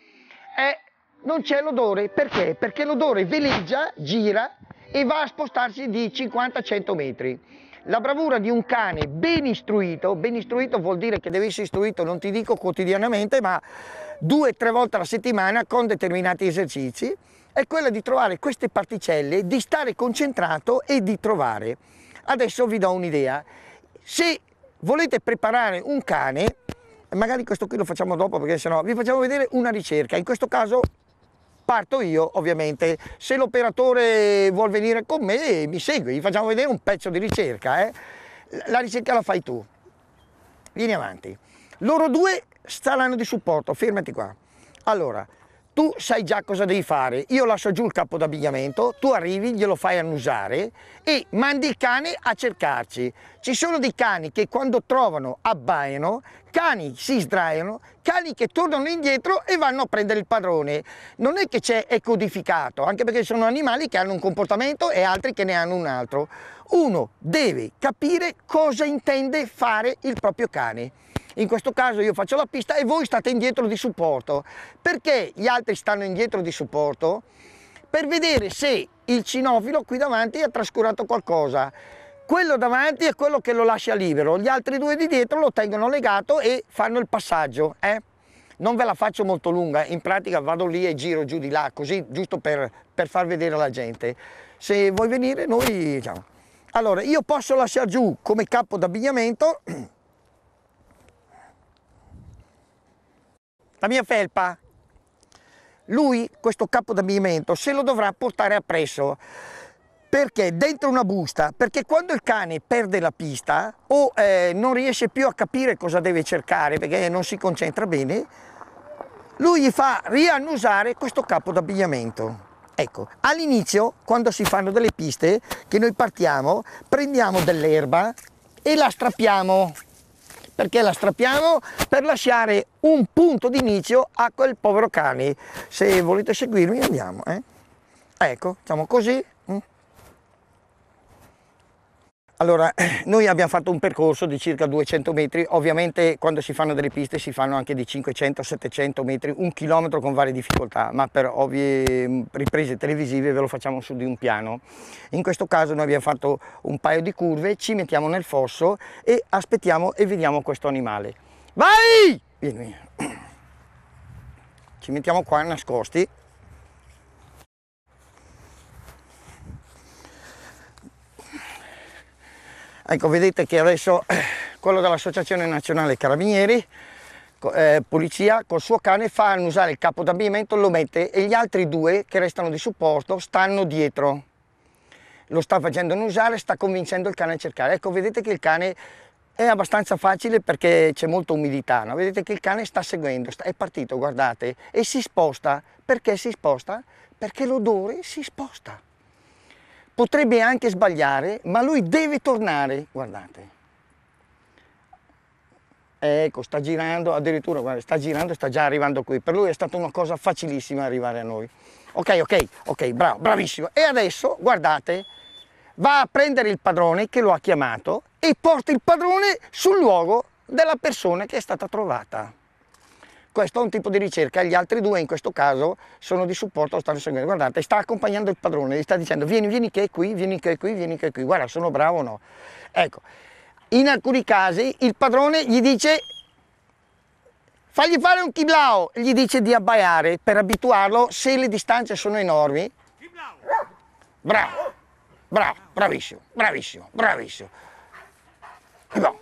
non c'è l'odore. Perché? Perché l'odore veleggia, gira e va a spostarsi di 50-100 metri. La bravura di un cane ben istruito, ben istruito vuol dire che deve essere istruito, non ti dico quotidianamente, ma due o tre volte alla settimana con determinati esercizi, è quella di trovare queste particelle, di stare concentrato e di trovare. Adesso vi do un'idea. Se volete preparare un cane, magari questo qui lo facciamo dopo perché sennò vi facciamo vedere una ricerca. In questo caso parto io ovviamente, se l'operatore vuol venire con me mi segue, gli facciamo vedere un pezzo di ricerca, eh? la ricerca la fai tu, vieni avanti. Loro due staranno di supporto, fermati qua. Allora, tu sai già cosa devi fare. Io lascio giù il capo d'abbigliamento, tu arrivi, glielo fai annusare e mandi il cane a cercarci. Ci sono dei cani che quando trovano abbaiano, cani si sdraiano, cani che tornano indietro e vanno a prendere il padrone. Non è che c'è è codificato, anche perché sono animali che hanno un comportamento e altri che ne hanno un altro. Uno deve capire cosa intende fare il proprio cane in questo caso io faccio la pista e voi state indietro di supporto. Perché gli altri stanno indietro di supporto? Per vedere se il cinofilo qui davanti ha trascurato qualcosa. Quello davanti è quello che lo lascia libero, gli altri due di dietro lo tengono legato e fanno il passaggio. Eh? Non ve la faccio molto lunga, in pratica vado lì e giro giù di là, così giusto per, per far vedere la gente. Se vuoi venire noi... Allora, io posso lasciare giù come capo d'abbigliamento la mia felpa, lui questo capo d'abbigliamento se lo dovrà portare appresso perché dentro una busta, perché quando il cane perde la pista o eh, non riesce più a capire cosa deve cercare perché non si concentra bene, lui gli fa riannusare questo capo d'abbigliamento. Ecco, all'inizio quando si fanno delle piste, che noi partiamo, prendiamo dell'erba e la strappiamo perché la strappiamo per lasciare un punto d'inizio a quel povero cane se volete seguirmi andiamo eh? ecco facciamo così allora, noi abbiamo fatto un percorso di circa 200 metri, ovviamente quando si fanno delle piste si fanno anche di 500-700 metri, un chilometro con varie difficoltà, ma per ovvie mm, riprese televisive ve lo facciamo su di un piano. In questo caso noi abbiamo fatto un paio di curve, ci mettiamo nel fosso e aspettiamo e vediamo questo animale. Vai! Vieni, vieni. Ci mettiamo qua nascosti Ecco, vedete che adesso eh, quello dell'Associazione Nazionale Carabinieri, eh, Polizia, col suo cane fa annusare il capo d'abbigliamento, lo mette e gli altri due che restano di supporto stanno dietro. Lo sta facendo annusare, sta convincendo il cane a cercare. Ecco, vedete che il cane è abbastanza facile perché c'è molta umidità, no? vedete che il cane sta seguendo, sta, è partito, guardate, e si sposta. Perché si sposta? Perché l'odore si sposta potrebbe anche sbagliare, ma lui deve tornare, guardate. Ecco, sta girando, addirittura guarda, sta girando e sta già arrivando qui. Per lui è stata una cosa facilissima arrivare a noi. Ok, ok, ok, bravo, bravissimo. E adesso, guardate, va a prendere il padrone che lo ha chiamato e porta il padrone sul luogo della persona che è stata trovata questo è un tipo di ricerca, gli altri due in questo caso sono di supporto, lo stanno seguendo, guardate, sta accompagnando il padrone, gli sta dicendo vieni, vieni che è qui, vieni che è qui, vieni che è qui, guarda sono bravo o no. Ecco, in alcuni casi il padrone gli dice fagli fare un kiblao, gli dice di abbaiare per abituarlo se le distanze sono enormi. Bravo, bravo, bravissimo, bravissimo, bravissimo. No,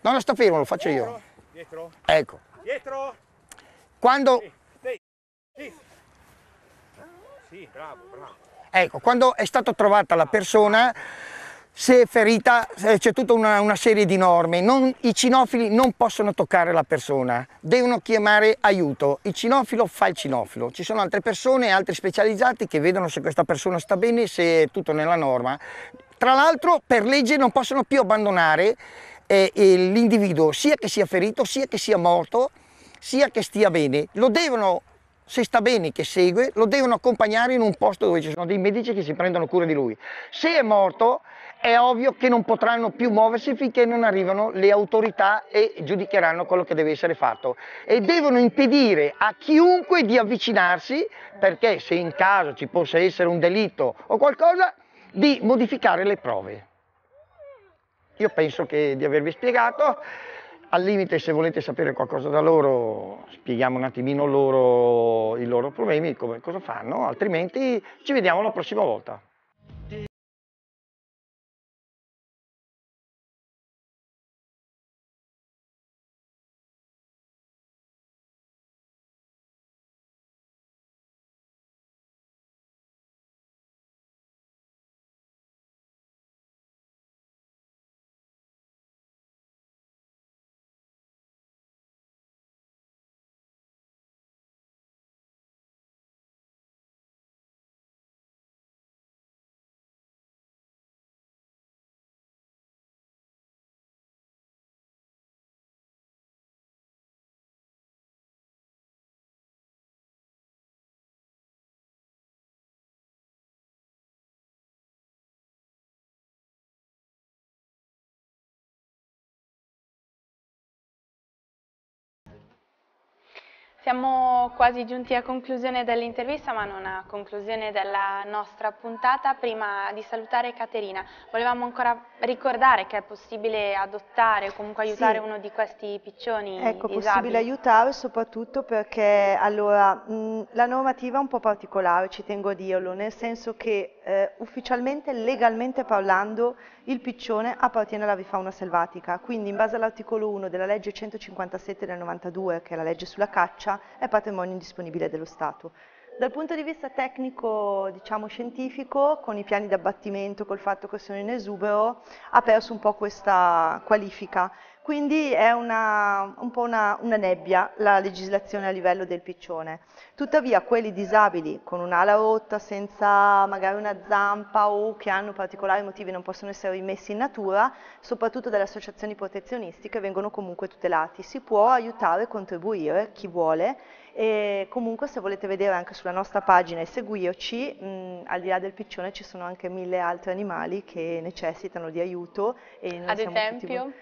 non lo sta fermo, lo faccio io. Dietro? Ecco. Dietro? Quando... Sì, sì, sì. Bravo, bravo. Ecco, quando è stata trovata la persona, se è ferita, eh, c'è tutta una, una, serie di norme. Non, I cinofili non possono toccare la persona, devono chiamare aiuto. Il cinofilo fa il cinofilo. Ci sono altre persone, altri specializzati che vedono se questa persona sta bene, se è tutto nella norma. Tra l'altro per legge non possono più abbandonare eh, eh l'individuo, sia che sia ferito, sia che sia morto, sia che stia bene, lo devono, se sta bene che segue, lo devono accompagnare in un posto dove ci sono dei medici che si prendono cura di lui. Se è morto è ovvio che non potranno più muoversi finché non arrivano le autorità e giudicheranno quello che deve essere fatto e devono impedire a chiunque di avvicinarsi perché se in caso ci possa essere un delitto o qualcosa di modificare le prove. Io penso che, di avervi spiegato al limite se volete sapere qualcosa da loro, spieghiamo un attimino loro, i loro problemi, come, cosa fanno, altrimenti ci vediamo la prossima volta. Siamo quasi giunti a conclusione dell'intervista, ma non a conclusione della nostra puntata. Prima di salutare Caterina, volevamo ancora ricordare che è possibile adottare o comunque aiutare sì. uno di questi piccioni Ecco, è possibile aiutare soprattutto perché allora, mh, mm, la normativa è un po' particolare, ci tengo a dirlo, nel senso che eh, ufficialmente, legalmente parlando, il piccione appartiene alla fauna selvatica, quindi in base all'articolo 1 della legge 157 del 92, che è la legge sulla caccia, è patrimonio indisponibile dello Stato. Dal punto di vista tecnico, diciamo scientifico, con i piani di abbattimento, col fatto che sono in esubero, ha perso un po' questa qualifica quindi è una, un po' una, una, nebbia la legislazione a livello del piccione. Tuttavia quelli disabili con un'ala rotta, senza magari una zampa o che hanno particolari motivi e non possono essere rimessi in natura, soprattutto dalle associazioni protezionistiche vengono comunque tutelati. Si può aiutare e contribuire chi vuole e comunque se volete vedere anche sulla nostra pagina e seguirci, mh, al di là del piccione ci sono anche mille altri animali che necessitano di aiuto. E Ad esempio?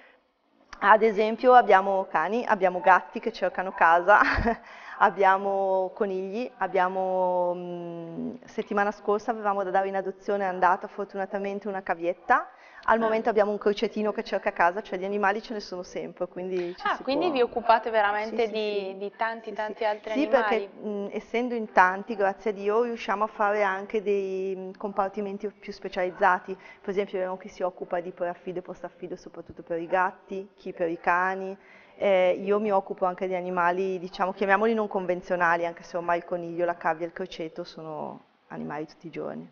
Ad esempio abbiamo cani, abbiamo gatti che cercano casa, abbiamo conigli, abbiamo, mm, settimana scorsa avevamo da dare in adozione, è andata fortunatamente una cavietta, al eh. momento abbiamo un coicettino che cerca casa, cioè gli animali ce ne sono sempre. Quindi ah, quindi può... vi occupate veramente sì, di, sì, di, tanti, tanti altri sì, animali? Sì, perché mh, essendo in tanti, grazie a Dio, riusciamo a fare anche dei compartimenti più specializzati. Per esempio abbiamo chi si occupa di preaffido e postaffido soprattutto per i gatti, chi per i cani. Eh, io mi occupo anche di animali, diciamo, chiamiamoli non convenzionali, anche se ormai il coniglio, la cavia e il croceto sono animali tutti i giorni.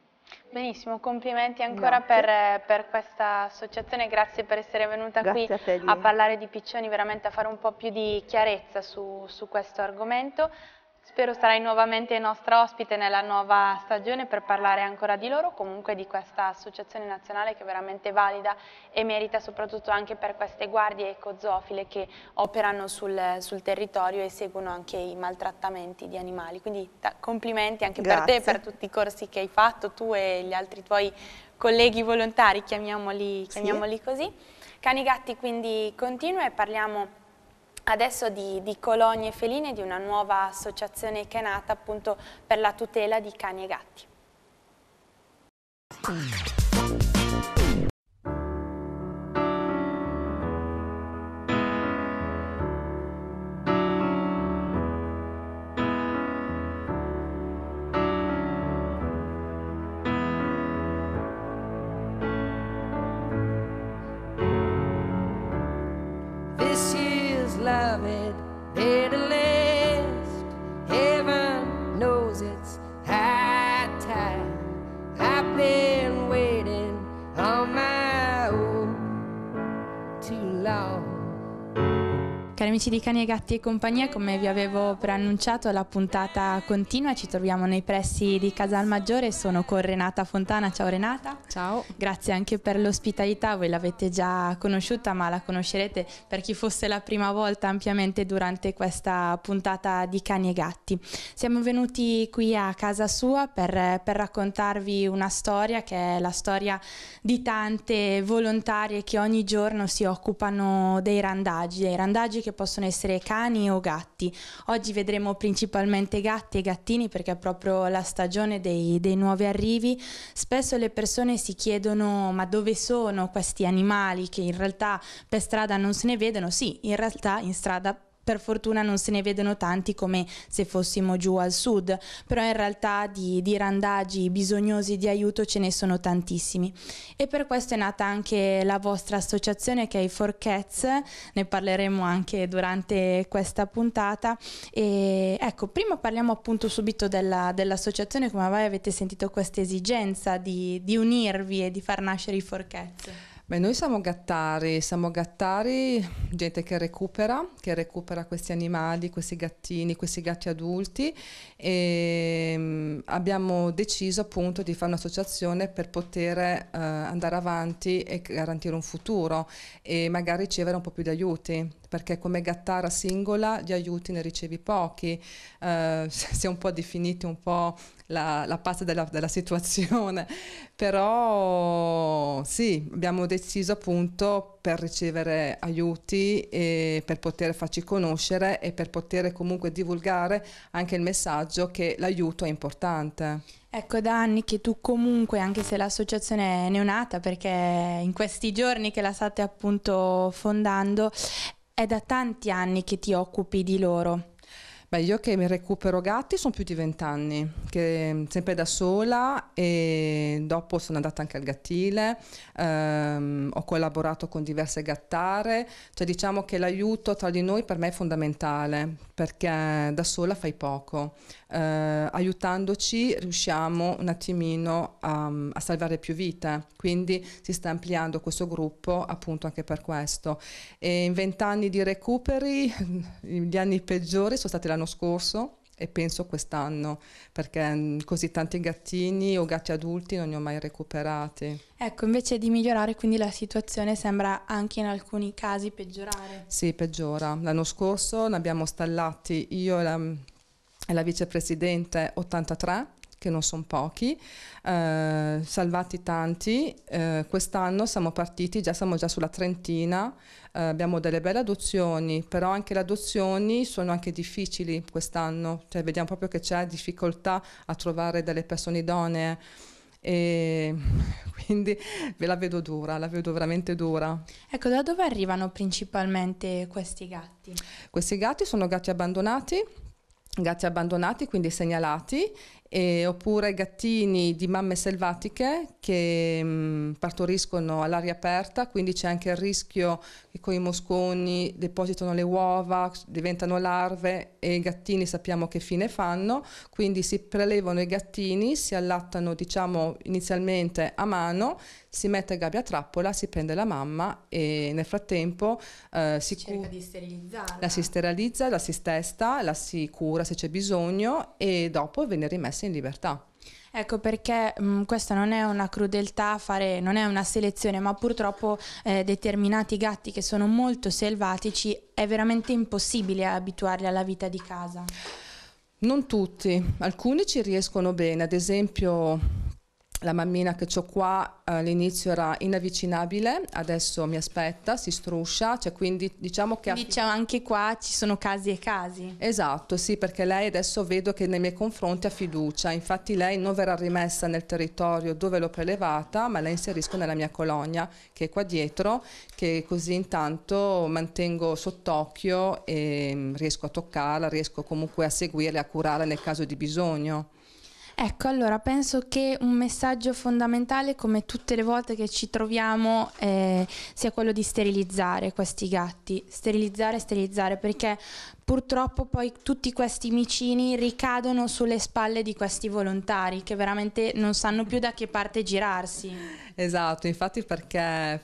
Benissimo, complimenti ancora per, per, questa associazione, grazie per essere venuta grazie qui a, te, a, parlare di piccioni, veramente a fare un po' più di chiarezza su, su questo argomento. Spero sarai nuovamente nostra ospite nella nuova stagione per parlare ancora di loro, comunque di questa associazione nazionale che è veramente valida e merita soprattutto anche per queste guardie ecozofile che operano sul, sul territorio e seguono anche i maltrattamenti di animali. Quindi complimenti anche Grazie. per te, per tutti i corsi che hai fatto, tu e gli altri tuoi colleghi volontari, chiamiamoli, chiamiamoli sì. così. Cani Gatti quindi continua e parliamo adesso di, di, colonie feline di una nuova associazione che è nata appunto per la tutela di cani e gatti. Amici di Cani e Gatti e Compagnia, come vi avevo preannunciato, la puntata continua. Ci troviamo nei pressi di Casal Maggiore. Sono con Renata Fontana. Ciao Renata. Ciao. Grazie anche per l'ospitalità. Voi l'avete già conosciuta, ma la conoscerete per chi fosse la prima volta ampiamente durante questa puntata di Cani e Gatti. Siamo venuti qui a casa sua per, per raccontarvi una storia che è la storia di tante volontarie che ogni giorno si occupano dei randaggi, dei randaggi che possono possono essere cani o gatti. Oggi vedremo principalmente gatti e gattini perché è proprio la stagione dei, dei nuovi arrivi. Spesso le persone si chiedono ma dove sono questi animali che in realtà per strada non se ne vedono? Sì, in realtà in strada per fortuna non se ne vedono tanti come se fossimo giù al sud, però in realtà di, di randagi bisognosi di aiuto ce ne sono tantissimi. E per questo è nata anche la vostra associazione che è i Forchets, ne parleremo anche durante questa puntata. E ecco, prima parliamo appunto subito della, dell'associazione, come mai avete sentito questa esigenza di, di unirvi e di far nascere i Forchets. Beh, noi siamo gattari, siamo gattari, gente che recupera, che recupera questi animali, questi gattini, questi gatti adulti e mm, abbiamo deciso appunto di fare un'associazione per poter eh, andare avanti e garantire un futuro e magari ricevere un po' più di aiuti perché come gattara singola gli aiuti ne ricevi pochi, eh, si è un po' definiti un po' la, la pazza della, della, situazione, però sì, abbiamo deciso appunto per ricevere aiuti e per poter farci conoscere e per poter comunque divulgare anche il messaggio che l'aiuto è importante. Ecco da anni che tu comunque, anche se l'associazione è neonata, perché in questi giorni che la state appunto fondando, è da tanti anni che ti occupi di loro. Beh, io che mi recupero gatti sono più di vent'anni, mm, sempre da sola e dopo sono andata anche al gattile, ehm, ho collaborato con diverse gattare, cioè diciamo che l'aiuto tra di noi per me è fondamentale perché da sola fai poco, eh, aiutandoci riusciamo un attimino a, a, salvare più vite, quindi si sta ampliando questo gruppo appunto anche per questo. E in vent'anni di recuperi, gli anni peggiori sono stati l'anno scorso, e penso quest'anno, perché mm, così tanti gattini o gatti adulti non ne ho mai recuperati. Ecco, invece di migliorare, quindi la situazione sembra anche in alcuni casi peggiorare. Sì, peggiora. L'anno scorso ne abbiamo stallati io e la e la vicepresidente 83 che non sono pochi, eh, salvati tanti, eh, quest'anno siamo partiti, già siamo già sulla trentina, eh, abbiamo delle belle adozioni, però anche le adozioni sono anche difficili quest'anno, cioè vediamo proprio che c'è difficoltà a trovare delle persone idonee e quindi ve la vedo dura, la vedo veramente dura. Ecco, da dove arrivano principalmente questi gatti? Questi gatti sono gatti abbandonati gatti abbandonati, quindi segnalati eh, oppure gattini di mamme selvatiche che mh, mm, partoriscono all'aria aperta, quindi c'è anche il rischio che con i mosconi depositano le uova, diventano larve e i gattini sappiamo che fine fanno, quindi si prelevano i gattini, si allattano diciamo inizialmente a mano, si mette gabbia a trappola, si prende la mamma e nel frattempo eh, si, si cerca cu- di sterilizzarla. La si sterilizza, la si stesta, la si cura se c'è bisogno e dopo viene rimessa messa in libertà. Ecco perché mh, questa non è una crudeltà, fare, non è una selezione, ma purtroppo eh, determinati gatti che sono molto selvatici è veramente impossibile abituarli alla vita di casa. Non tutti, alcuni ci riescono bene, ad esempio la mammina che ho qua eh, all'inizio era inavvicinabile, adesso mi aspetta, si struscia, cioè quindi diciamo che... Quindi anche qua ci sono casi e casi. Esatto, sì, perché lei adesso vedo che nei miei confronti ha fiducia, infatti lei non verrà rimessa nel territorio dove l'ho prelevata, ma la inserisco nella mia colonia, che è qua dietro, che così intanto mantengo sott'occhio e mm, riesco a toccarla, riesco comunque a seguirla, e a curarla nel caso di bisogno. Ecco, allora penso che un messaggio fondamentale, come tutte le volte che ci troviamo, eh, sia quello di sterilizzare questi gatti, sterilizzare, sterilizzare, perché purtroppo poi tutti questi micini ricadono sulle spalle di questi volontari che veramente non sanno più da che parte girarsi. Esatto, infatti perché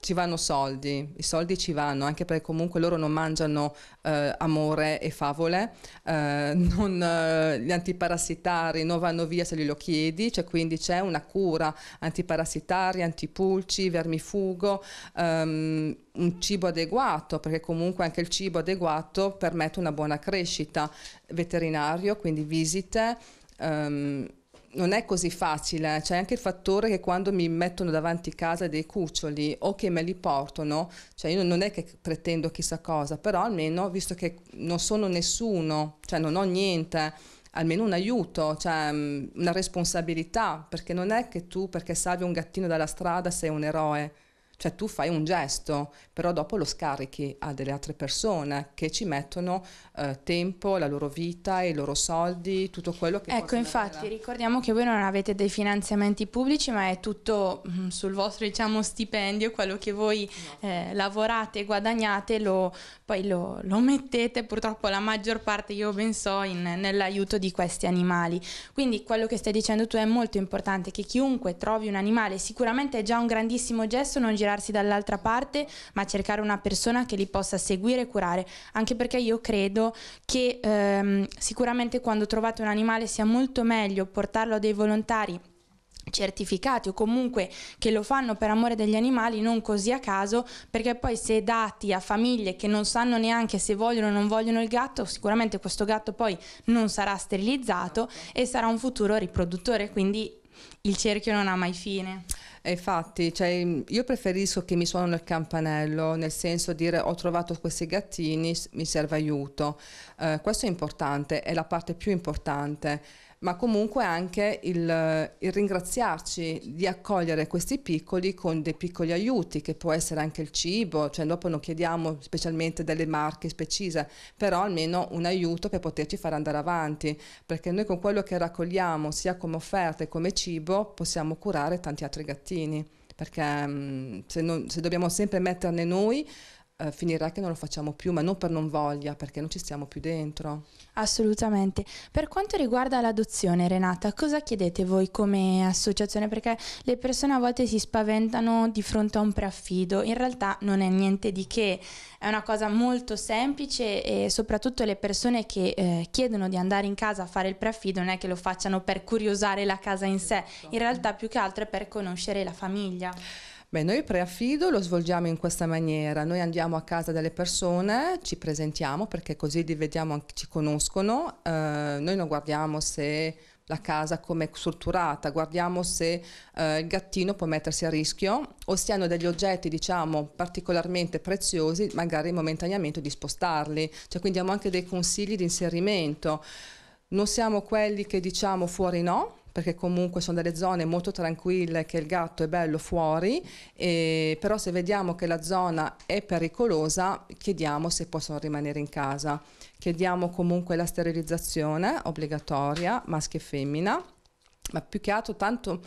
ci vanno soldi, i soldi ci vanno, anche perché comunque loro non mangiano eh, amore e favole, eh, non, eh, gli antiparassitari non vanno via se glielo chiedi, cioè quindi c'è una cura antiparassitaria, antipulci, vermifugo, ehm, un cibo adeguato, perché comunque anche il cibo adeguato permette una buona crescita veterinario, quindi visite. Ehm, non è così facile, eh. c'è anche il fattore che quando mi mettono davanti casa dei cuccioli o che me li portano, cioè io non è che pretendo chissà cosa, però almeno visto che non sono nessuno, cioè non ho niente, almeno un aiuto, cioè mm, una responsabilità, perché non è che tu perché salvi un gattino dalla strada sei un eroe. Cioè tu fai un gesto, però dopo lo scarichi a delle altre persone che ci mettono eh, tempo, la loro vita, i loro soldi, tutto quello che... Ecco, infatti avere. ricordiamo che voi non avete dei finanziamenti pubblici, ma è tutto mh, mm, sul vostro diciamo, stipendio, quello che voi no. eh, lavorate, guadagnate, lo, poi lo, lo, mettete purtroppo la maggior parte, io ben so, nell'aiuto di questi animali. Quindi quello che stai dicendo tu è molto importante, che chiunque trovi un animale sicuramente è già un grandissimo gesto non girare girarsi dall'altra parte, ma cercare una persona che li possa seguire e curare, anche perché io credo che ehm, sicuramente quando trovate un animale sia molto meglio portarlo a dei volontari certificati o comunque che lo fanno per amore degli animali non così a caso perché poi se dati a famiglie che non sanno neanche se vogliono o non vogliono il gatto sicuramente questo gatto poi non sarà sterilizzato e sarà un futuro riproduttore quindi il cerchio non ha mai fine. Eh, infatti, cioè, mm, io preferisco che mi suonano il campanello, nel senso dire ho trovato questi gattini, mi serve aiuto. Eh, questo è importante, è la parte più importante ma comunque anche il, il, ringraziarci di accogliere questi piccoli con dei piccoli aiuti, che può essere anche il cibo, cioè dopo non chiediamo specialmente delle marche precise, però almeno un aiuto per poterci far andare avanti, perché noi con quello che raccogliamo sia come offerte come cibo possiamo curare tanti altri gattini perché mm, se, non, se dobbiamo sempre metterne noi eh, finirà che non lo facciamo più, ma non per non voglia, perché non ci stiamo più dentro. Assolutamente. Per quanto riguarda l'adozione, Renata, cosa chiedete voi come associazione? Perché le persone a volte si spaventano di fronte a un preaffido, in realtà non è niente di che, è una cosa molto semplice e soprattutto le persone che eh, chiedono di andare in casa a fare il preaffido non è che lo facciano per curiosare la casa in sé, in esatto. realtà più che altro è per conoscere la famiglia. Beh, noi preaffido lo svolgiamo in questa maniera, noi andiamo a casa delle persone, ci presentiamo perché così li vediamo, ci conoscono, eh, noi non guardiamo se la casa come è strutturata, guardiamo se eh, il gattino può mettersi a rischio o se hanno degli oggetti diciamo particolarmente preziosi magari momentaneamente di spostarli, cioè quindi diamo anche dei consigli di inserimento. Non siamo quelli che diciamo fuori no, perché comunque sono delle zone molto tranquille che il gatto è bello fuori, e, però se vediamo che la zona è pericolosa chiediamo se possono rimanere in casa. Chiediamo comunque la sterilizzazione obbligatoria, maschio e femmina ma più che altro tanto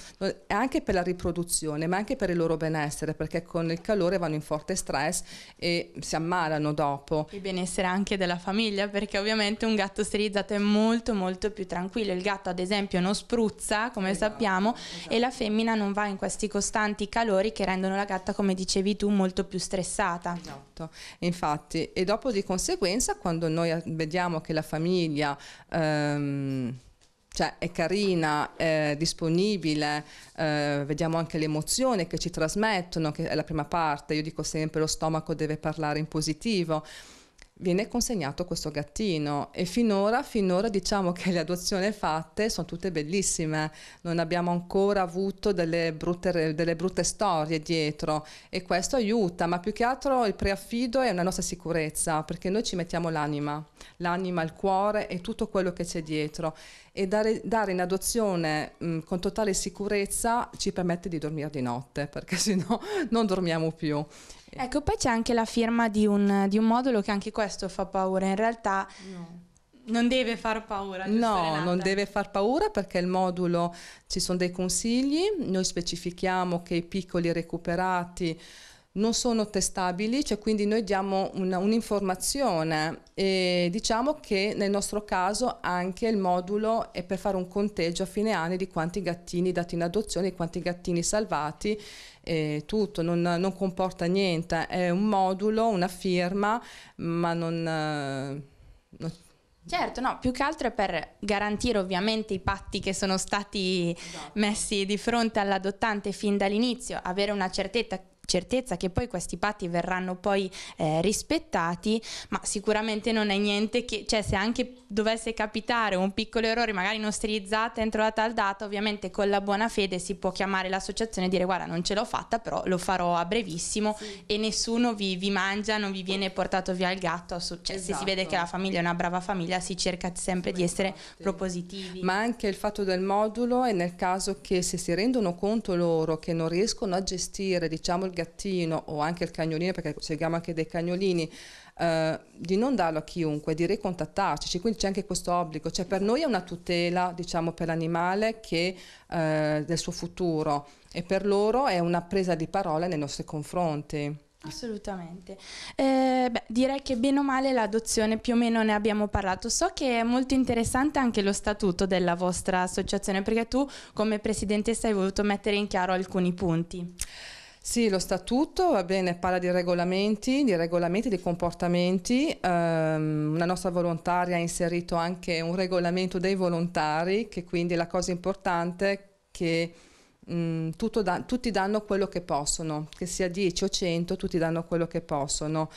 anche per la riproduzione ma anche per il loro benessere perché con il calore vanno in forte stress e si ammalano dopo il benessere anche della famiglia perché ovviamente un gatto sterilizzato è molto molto più tranquillo il gatto ad esempio non spruzza come esatto, sappiamo esatto. e la esatto. femmina non va in questi costanti calori che rendono la gatta come dicevi tu molto più stressata esatto infatti e dopo di conseguenza quando noi vediamo che la famiglia ehm, cioè è carina, è disponibile, eh, vediamo anche l'emozione che ci trasmettono, che è la prima parte, io dico sempre lo stomaco deve parlare in positivo, viene consegnato questo gattino e finora, finora diciamo che le adozioni fatte sono tutte bellissime, non abbiamo ancora avuto delle brutte, delle brutte storie dietro e questo aiuta, ma più che altro il preaffido è una nostra sicurezza perché noi ci mettiamo l'anima, l'anima, il cuore e tutto quello che c'è dietro e dare, dare in adozione mh, con totale sicurezza ci permette di dormire di notte perché sennò non dormiamo più. Ecco, poi c'è anche la firma di un, di un, modulo che anche questo fa paura, in realtà... No. Non deve far paura. No, Renata? non deve far paura perché il modulo ci sono dei consigli, noi specifichiamo che i piccoli recuperati non sono testabili, cioè quindi noi diamo una, un'informazione e diciamo che nel nostro caso anche il modulo è per fare un conteggio a fine anno di quanti gattini dati in adozione, quanti gattini salvati, eh, tutto, non, non, comporta niente, è un modulo, una firma, ma non, eh, non Certo, no, più che altro è per garantire ovviamente i patti che sono stati esatto. messi di fronte all'adottante fin dall'inizio, avere una certezza, certezza che poi questi patti verranno poi eh, rispettati, ma sicuramente non è niente che, cioè se anche dovesse capitare un piccolo errore magari non sterilizzata entro la tal data, ovviamente con la buona fede si può chiamare l'associazione e dire guarda non ce l'ho fatta però lo farò a brevissimo sì. e nessuno vi, vi, mangia, non vi viene portato via il gatto, cioè, esatto. se si vede che la esatto. famiglia è una brava famiglia si cerca sempre sì, di essere infatti. propositivi. Ma anche il fatto del modulo è nel caso che se si rendono conto loro che non riescono a gestire diciamo il gattino o anche il cagnolino perché seguiamo anche dei cagnolini eh, di non darlo a chiunque, di ricontattarci, cioè, quindi c'è anche questo obbligo, cioè per noi è una tutela diciamo, per l'animale che, eh, del suo futuro e per loro è una presa di parola nei nostri confronti. Assolutamente. Eh, beh, direi che bene o male l'adozione più o meno ne abbiamo parlato. So che è molto interessante anche lo statuto della vostra associazione perché tu come presidente hai voluto mettere in chiaro alcuni punti. Sì, lo statuto va bene, parla di regolamenti, di regolamenti, di comportamenti. Um, ehm, la nostra volontaria ha inserito anche un regolamento dei volontari, che quindi è la cosa importante è che um, da, tutti danno quello che possono, che sia 10 o 100, tutti danno quello che possono.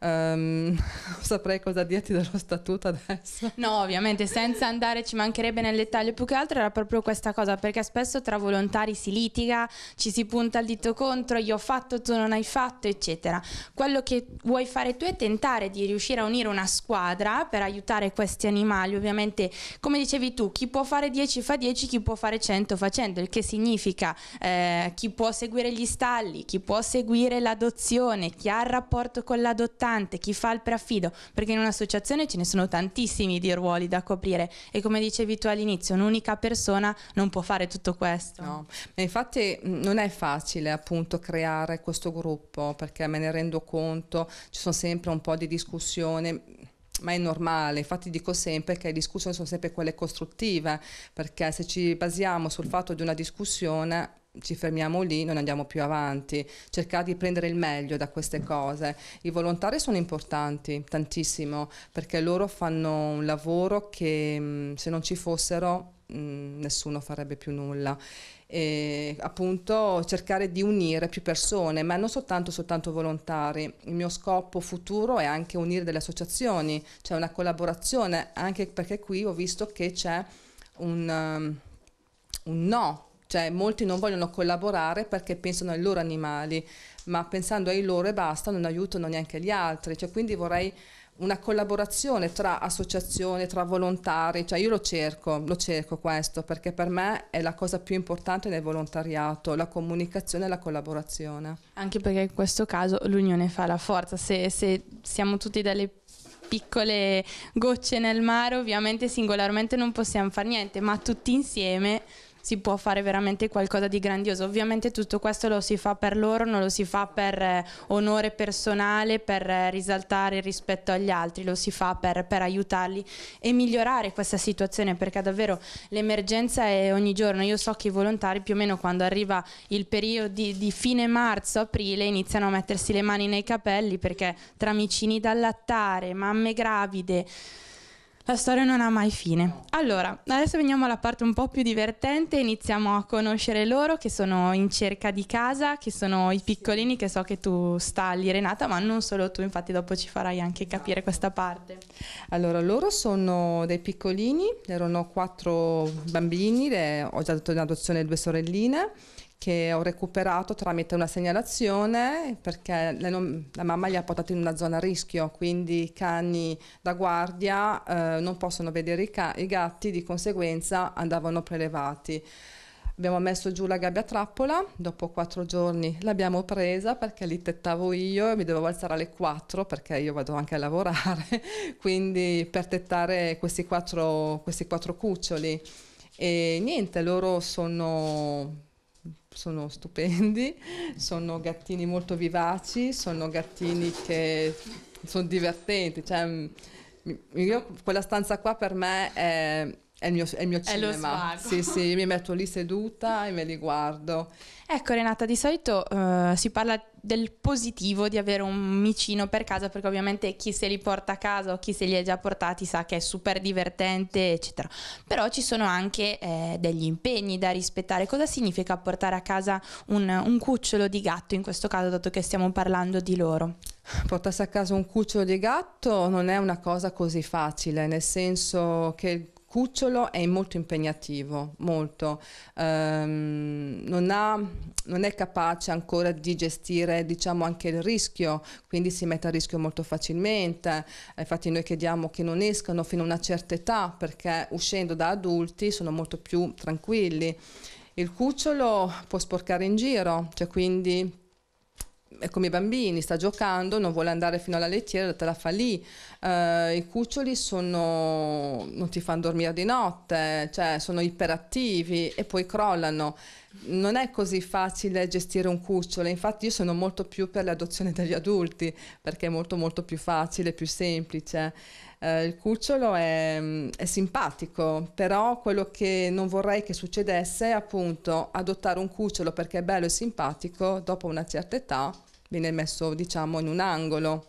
Um, saprei cosa dirti dello statuto adesso. No, ovviamente, senza andare ci mancherebbe nel dettaglio. Più che altro era proprio questa cosa, perché spesso tra volontari si litiga, ci si punta il dito contro, io ho fatto, tu non hai fatto, eccetera. Quello che vuoi fare tu è tentare di riuscire a unire una squadra per aiutare questi animali. Ovviamente, come dicevi tu, chi può fare 10 fa 10, chi può fare 100 fa 100, il che significa eh, chi può seguire gli stalli, chi può seguire l'adozione, chi ha il rapporto con l'adottato importante, chi fa il preaffido, perché in un'associazione ce ne sono tantissimi di ruoli da coprire e come dicevi tu all'inizio, un'unica persona non può fare tutto questo. No, ma infatti mm, non è facile appunto creare questo gruppo perché me ne rendo conto, ci sono sempre un po' di discussione ma è normale, infatti dico sempre che le discussioni sono sempre quelle costruttive, perché se ci basiamo sul fatto di una discussione ci fermiamo lì, non andiamo più avanti, cercare di prendere il meglio da queste cose. I volontari sono importanti, tantissimo, perché loro fanno un lavoro che mm, se non ci fossero mm, nessuno farebbe più nulla. E, appunto cercare di unire più persone, ma non soltanto, soltanto volontari. Il mio scopo futuro è anche unire delle associazioni, cioè una collaborazione, anche perché qui ho visto che c'è un, mm, un no cioè molti non vogliono collaborare perché pensano ai loro animali, ma pensando ai loro e basta non aiutano neanche gli altri, cioè, quindi vorrei una collaborazione tra associazioni, tra volontari, cioè io lo cerco, lo cerco questo perché per me è la cosa più importante nel volontariato, la comunicazione e la collaborazione. Anche perché in questo caso l'unione fa la forza, se, se siamo tutti delle piccole gocce nel mare ovviamente singolarmente non possiamo fare niente, ma tutti insieme si può fare veramente qualcosa di grandioso. Ovviamente tutto questo lo si fa per loro, non lo si fa per eh, onore personale, per eh, risaltare rispetto agli altri, lo si fa per, per aiutarli e migliorare questa situazione perché davvero l'emergenza è ogni giorno. Io so che i volontari più o meno quando arriva il periodo di, di fine marzo-aprile iniziano a mettersi le mani nei capelli perché tra micini da allattare, mamme gravide, la storia non ha mai fine. Allora, adesso veniamo alla parte un po' più divertente, iniziamo a conoscere loro che sono in cerca di casa, che sono i piccolini che so che tu sta lì Renata, ma non solo tu, infatti dopo ci farai anche capire questa parte. Allora, loro sono dei piccolini, erano quattro bambini, le, ho già dato in adozione due sorelline che ho recuperato tramite una segnalazione perché non, la mamma li ha portati in una zona a rischio, quindi i cani da guardia eh, non possono vedere i, i gatti, di conseguenza andavano prelevati. Abbiamo messo giù la gabbia trappola, dopo quattro giorni l'abbiamo presa perché li tettavo io e mi dovevo alzare alle quattro perché io vado anche a lavorare, quindi per tettare questi quattro, questi quattro cuccioli. E niente, loro sono sono stupendi, sono gattini molto vivaci, sono gattini che sono divertenti, cioè, mm, io, quella stanza qua per me è, è, il, mio, è il mio, cinema. È sì, sì, mi metto lì seduta e me li guardo. Ecco Renata, di solito uh, si parla del positivo di avere un micino per casa perché ovviamente chi se li porta a casa o chi se li ha già portati sa che è super divertente eccetera. Però ci sono anche eh, degli impegni da rispettare. Cosa significa portare a casa un, un cucciolo di gatto in questo caso dato che stiamo parlando di loro? Portarsi a casa un cucciolo di gatto non è una cosa così facile, nel senso che cucciolo è molto impegnativo, molto. Um, non, ha, non, è capace ancora di gestire diciamo, anche il rischio, quindi si mette a rischio molto facilmente. Infatti noi chiediamo che non escano fino a una certa età perché uscendo da adulti sono molto più tranquilli. Il cucciolo può sporcare in giro, cioè quindi è come i bambini, sta giocando, non vuole andare fino alla lettiera, te la fa lì. Eh, I cuccioli sono, non ti fanno dormire di notte, cioè sono iperattivi e poi crollano. Non è così facile gestire un cucciolo, infatti io sono molto più per l'adozione degli adulti, perché è molto molto più facile, più semplice. Eh, il cucciolo è, è simpatico, però quello che non vorrei che succedesse è appunto adottare un cucciolo perché è bello e simpatico dopo una certa età viene messo diciamo in un angolo.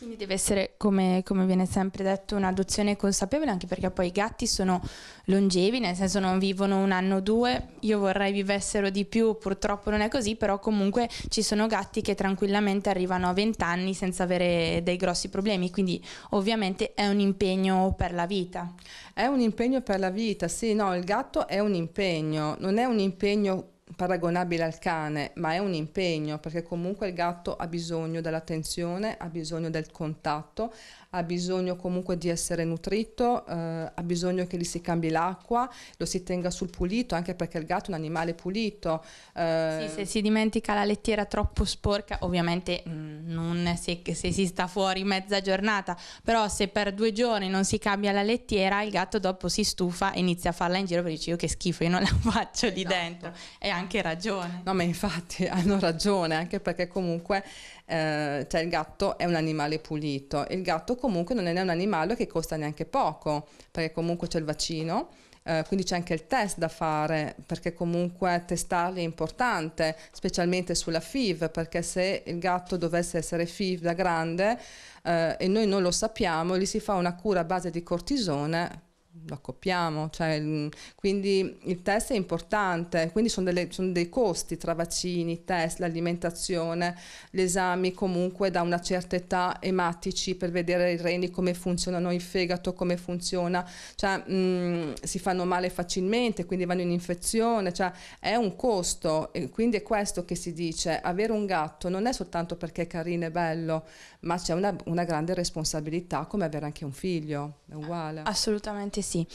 Quindi deve essere, come, come, viene sempre detto, un'adozione consapevole, anche perché poi i gatti sono longevi, nel senso non vivono un anno o due, io vorrei vivessero di più, purtroppo non è così, però comunque ci sono gatti che tranquillamente arrivano a 20 anni senza avere dei grossi problemi, quindi ovviamente è un impegno per la vita. È un impegno per la vita, sì, no, il gatto è un impegno, non è un impegno paragonabile al cane, ma è un impegno perché comunque il gatto ha bisogno dell'attenzione, ha bisogno del contatto, ha bisogno comunque di essere nutrito, eh, ha bisogno che gli si cambi l'acqua, lo si tenga sul pulito, anche perché il gatto è un animale pulito. Eh. Sì, se si dimentica la lettiera troppo sporca, ovviamente mm, non se, se si sta fuori mezza giornata, però se per due giorni non si cambia la lettiera, il gatto dopo si stufa e inizia a farla in giro per dice io che schifo, io non la faccio esatto. dentro. E anche ragione. No, ma infatti hanno ragione, anche perché comunque eh, cioè il gatto è un animale pulito, il gatto comunque non è un animale che costa neanche poco, perché comunque c'è il vaccino, eh, quindi c'è anche il test da fare, perché comunque testarli è importante, specialmente sulla FIV, perché se il gatto dovesse essere FIV da grande eh, e noi non lo sappiamo, gli si fa una cura a base di cortisone lo accoppiamo, cioè, mm, quindi il test è importante, quindi sono, delle, sono, dei costi tra vaccini, test, l'alimentazione, gli esami comunque da una certa età ematici per vedere i reni come funzionano, il fegato come funziona, cioè, mh, mm, si fanno male facilmente, quindi vanno in infezione, cioè, è un costo e quindi è questo che si dice, avere un gatto non è soltanto perché è carino e bello, ma c'è una, una grande responsabilità come avere anche un figlio, è uguale. Assolutamente sì sì.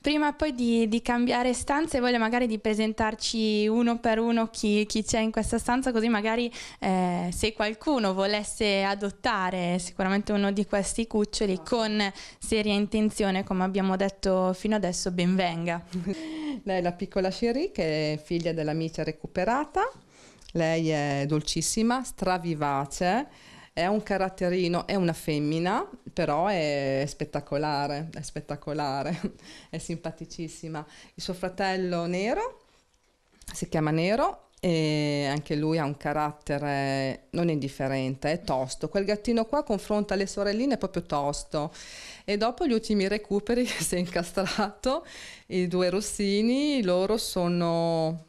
Prima poi di, di, cambiare stanze, voglio magari di presentarci uno per uno chi, chi c'è in questa stanza, così magari eh, se qualcuno volesse adottare sicuramente uno di questi cuccioli con seria intenzione, come abbiamo detto fino adesso, benvenga. Lei è la piccola Cherie, che è figlia dell'amica recuperata. Lei è dolcissima, stravivace è un caratterino, è una femmina, però è spettacolare, è spettacolare, è simpaticissima. Il suo fratello nero si chiama Nero e anche lui ha un carattere non indifferente, è tosto. Quel gattino qua confronta le sorelline è proprio tosto. E dopo gli ultimi recuperi si è incastrato, i due rossini, loro sono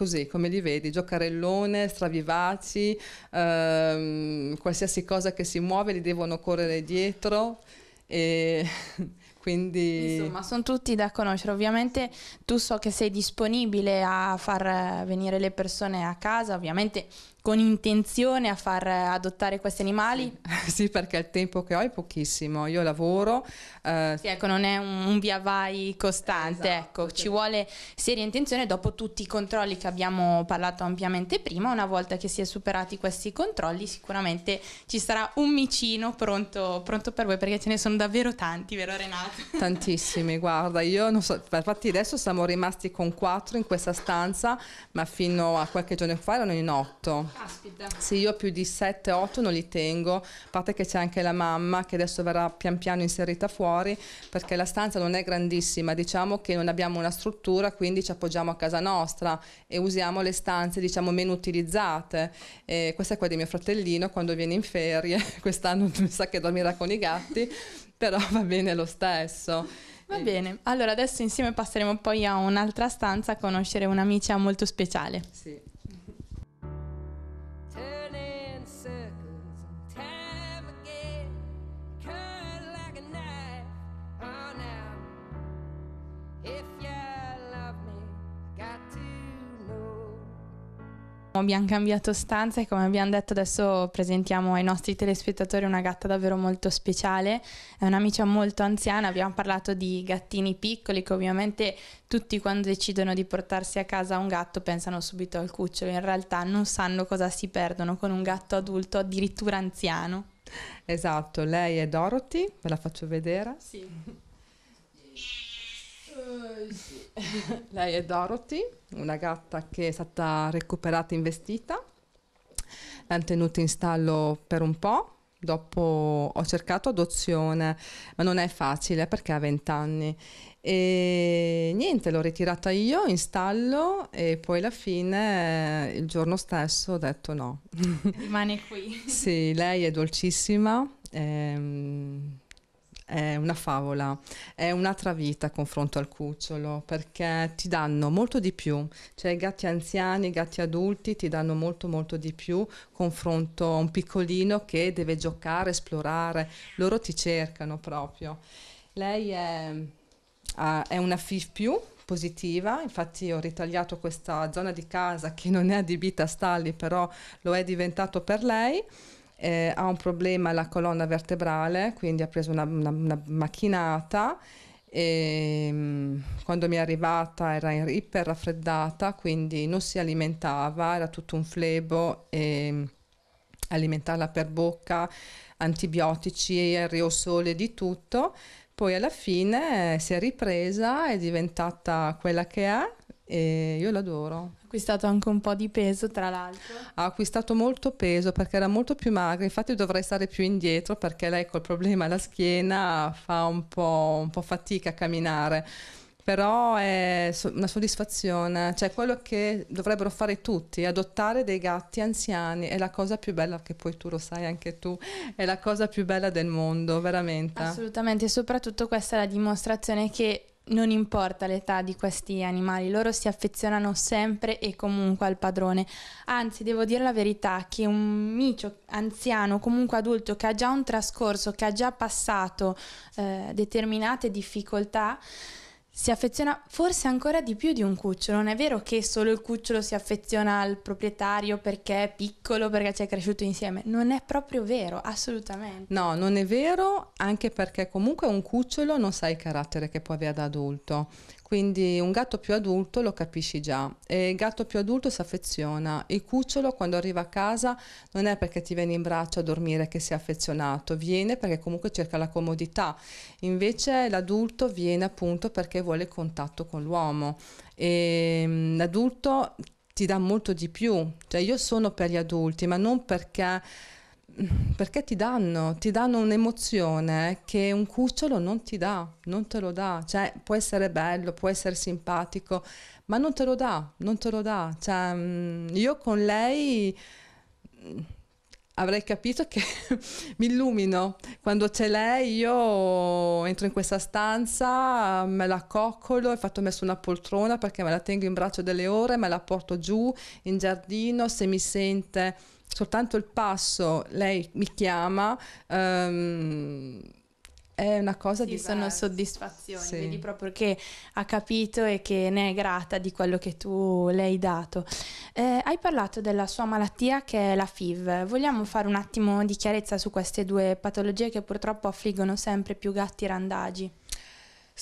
così come li vedi, giocarellone, stravivaci, ehm, qualsiasi cosa che si muove li devono correre dietro e quindi... Insomma, sono tutti da conoscere. Ovviamente tu so che sei disponibile a far venire le persone a casa, ovviamente con intenzione a far adottare questi animali? Sì, sì perché il tempo che ho è pochissimo, io lavoro. Eh. Sì, ecco, non è un, un via vai costante, esatto, ecco, sì. ci vuole seria intenzione dopo tutti i controlli che abbiamo parlato ampiamente prima, una volta che si è superati questi controlli sicuramente ci sarà un micino pronto, pronto per voi perché ce ne sono davvero tanti, vero Renato? Tantissimi, guarda, io non so, infatti adesso siamo rimasti con quattro in questa stanza, ma fino a qualche giorno fa erano in otto Aspita. Sì, io più di 7-8 non li tengo, a parte che c'è anche la mamma che adesso verrà pian piano inserita fuori perché la stanza non è grandissima, diciamo che non abbiamo una struttura, quindi ci appoggiamo a casa nostra e usiamo le stanze diciamo meno utilizzate. E questa è quella di mio fratellino quando viene in ferie, quest'anno mi sa che dormirà con i gatti, però va bene lo stesso. Va bene, allora adesso insieme passeremo poi a un'altra stanza a conoscere un'amica molto speciale. Sì. abbiamo cambiato stanza e come abbiamo detto adesso presentiamo ai nostri telespettatori una gatta davvero molto speciale, è un'amica molto anziana, abbiamo parlato di gattini piccoli che ovviamente tutti quando decidono di portarsi a casa un gatto pensano subito al cucciolo, in realtà non sanno cosa si perdono con un gatto adulto addirittura anziano. Esatto, lei è Dorothy, ve la faccio vedere. Sì. Eh, lei è Dorothy, una gatta che è stata recuperata in investita. L'hanno tenuta in stallo per un po', dopo ho cercato adozione, ma non è facile perché ha 20 anni. E niente, l'ho ritirata io in stallo e poi alla fine eh, il giorno stesso ho detto no. Rimane qui. sì, lei è dolcissima. Ehm, è una favola, è un'altra vita a confronto al cucciolo, perché ti danno molto di più, cioè i gatti anziani, i gatti adulti ti danno molto molto di più confronto a un piccolino che deve giocare, esplorare, loro ti cercano proprio. Lei è, è una FIF più, Positiva. infatti ho ritagliato questa zona di casa che non è adibita a stalli, però lo è diventato per lei eh, ha un problema alla colonna vertebrale, quindi ha preso una, una, una macchinata. E, ehm, quando mi è arrivata era iper raffreddata, quindi non si alimentava, era tutto un flebo e ehm, alimentarla per bocca, antibiotici, riosole, di tutto. Poi alla fine eh, si è ripresa, è diventata quella che è e io l'adoro acquistato anche un po' di peso, tra l'altro. Ha acquistato molto peso perché era molto più magra, infatti dovrei stare più indietro perché lei col problema alla schiena fa un po', un po fatica a camminare però è una soddisfazione, cioè quello che dovrebbero fare tutti, adottare dei gatti anziani è la cosa più bella che poi tu lo sai anche tu, è la cosa più bella del mondo, veramente. Assolutamente, e soprattutto questa è la dimostrazione che non importa l'età di questi animali, loro si affezionano sempre e comunque al padrone. Anzi, devo dire la verità che un micio anziano, comunque adulto, che ha già un trascorso, che ha già passato eh, determinate difficoltà, si affeziona forse ancora di più di un cucciolo. Non è vero che solo il cucciolo si affeziona al proprietario perché è piccolo, perché ci è cresciuto insieme. Non è proprio vero, assolutamente. No, non è vero, anche perché comunque un cucciolo non sa il carattere che può avere da adulto. Quindi un gatto più adulto lo capisci già e il gatto più adulto si affeziona. Il cucciolo quando arriva a casa non è perché ti viene in braccio a dormire che si è affezionato, viene perché comunque cerca la comodità. Invece l'adulto viene appunto perché vuole contatto con l'uomo. E ehm, l'adulto ti dà molto di più. Cioè io sono per gli adulti, ma non perché perché ti danno, ti danno un'emozione che un cucciolo non ti dà, non te lo dà, cioè può essere bello, può essere simpatico, ma non te lo dà, non te lo dà, cioè mm, io con lei mm, avrei capito che mi illumino. Quando c'è lei io entro in questa stanza, me la coccolo, infatti ho messo una poltrona perché me la tengo in braccio delle ore, me la porto giù in giardino, se mi sente soltanto il passo, lei mi chiama, um, è una cosa sì, di... Sono soddisfazioni, sì. vedi proprio che ha capito e che ne è grata di quello che tu le hai dato. Eh, hai parlato della sua malattia che è la FIV, vogliamo fare un attimo di chiarezza su queste due patologie che purtroppo affliggono sempre più gatti randagi?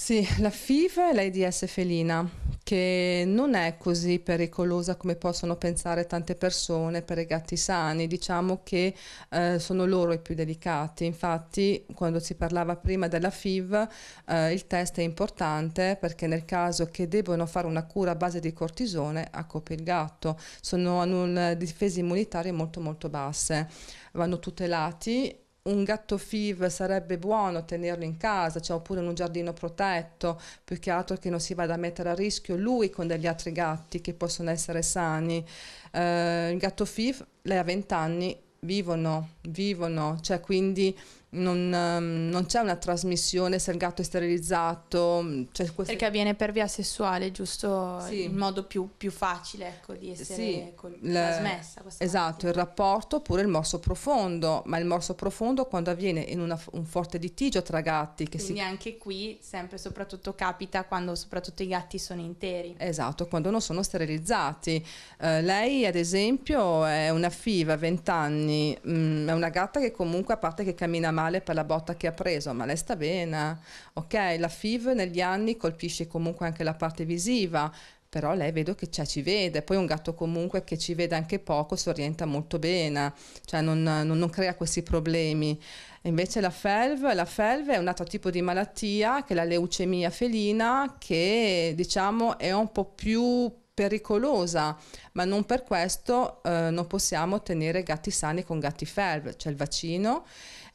Sì, la FIV è l'AIDS felina, che non è così pericolosa come possono pensare tante persone per i gatti sani, diciamo che eh, sono loro i più delicati. Infatti, quando si parlava prima della FIV, eh, il test è importante perché nel caso che debbano fare una cura a base di cortisone a copia il gatto, sono, hanno difese immunitarie molto molto basse, vanno tutelati un gatto FIV sarebbe buono tenerlo in casa, cioè, oppure in un giardino protetto, più che altro che non si vada a mettere a rischio lui con degli altri gatti che possono essere sani. Eh, il gatto FIV, lei ha 20 anni, vivono, vivono, cioè quindi non, ehm, non, c'è una trasmissione se il gatto è sterilizzato. Cioè queste... Perché avviene per via sessuale, giusto? Sì. Il modo più, più facile ecco, di essere sì, col... le... Eh, trasmessa. Esatto, malattia. il rapporto oppure il morso profondo, ma il morso profondo quando avviene in una, un forte litigio tra gatti. Che Quindi si... anche qui sempre soprattutto capita quando soprattutto i gatti sono interi. Esatto, quando non sono sterilizzati. Eh, lei ad esempio è una FIVA, 20 anni, mh, mm, è una gatta che comunque a parte che cammina male per la botta che ha preso, ma lei sta bene. Ok, la FIV negli anni colpisce comunque anche la parte visiva, però lei vedo che c'è, cioè, ci vede, poi un gatto comunque che ci vede anche poco si orienta molto bene, cioè non, non, non crea questi problemi. Invece la felv, la felv è un altro tipo di malattia che è la leucemia felina che diciamo è un po' più pericolosa, ma non per questo eh, non possiamo tenere gatti sani con gatti felv, c'è il vaccino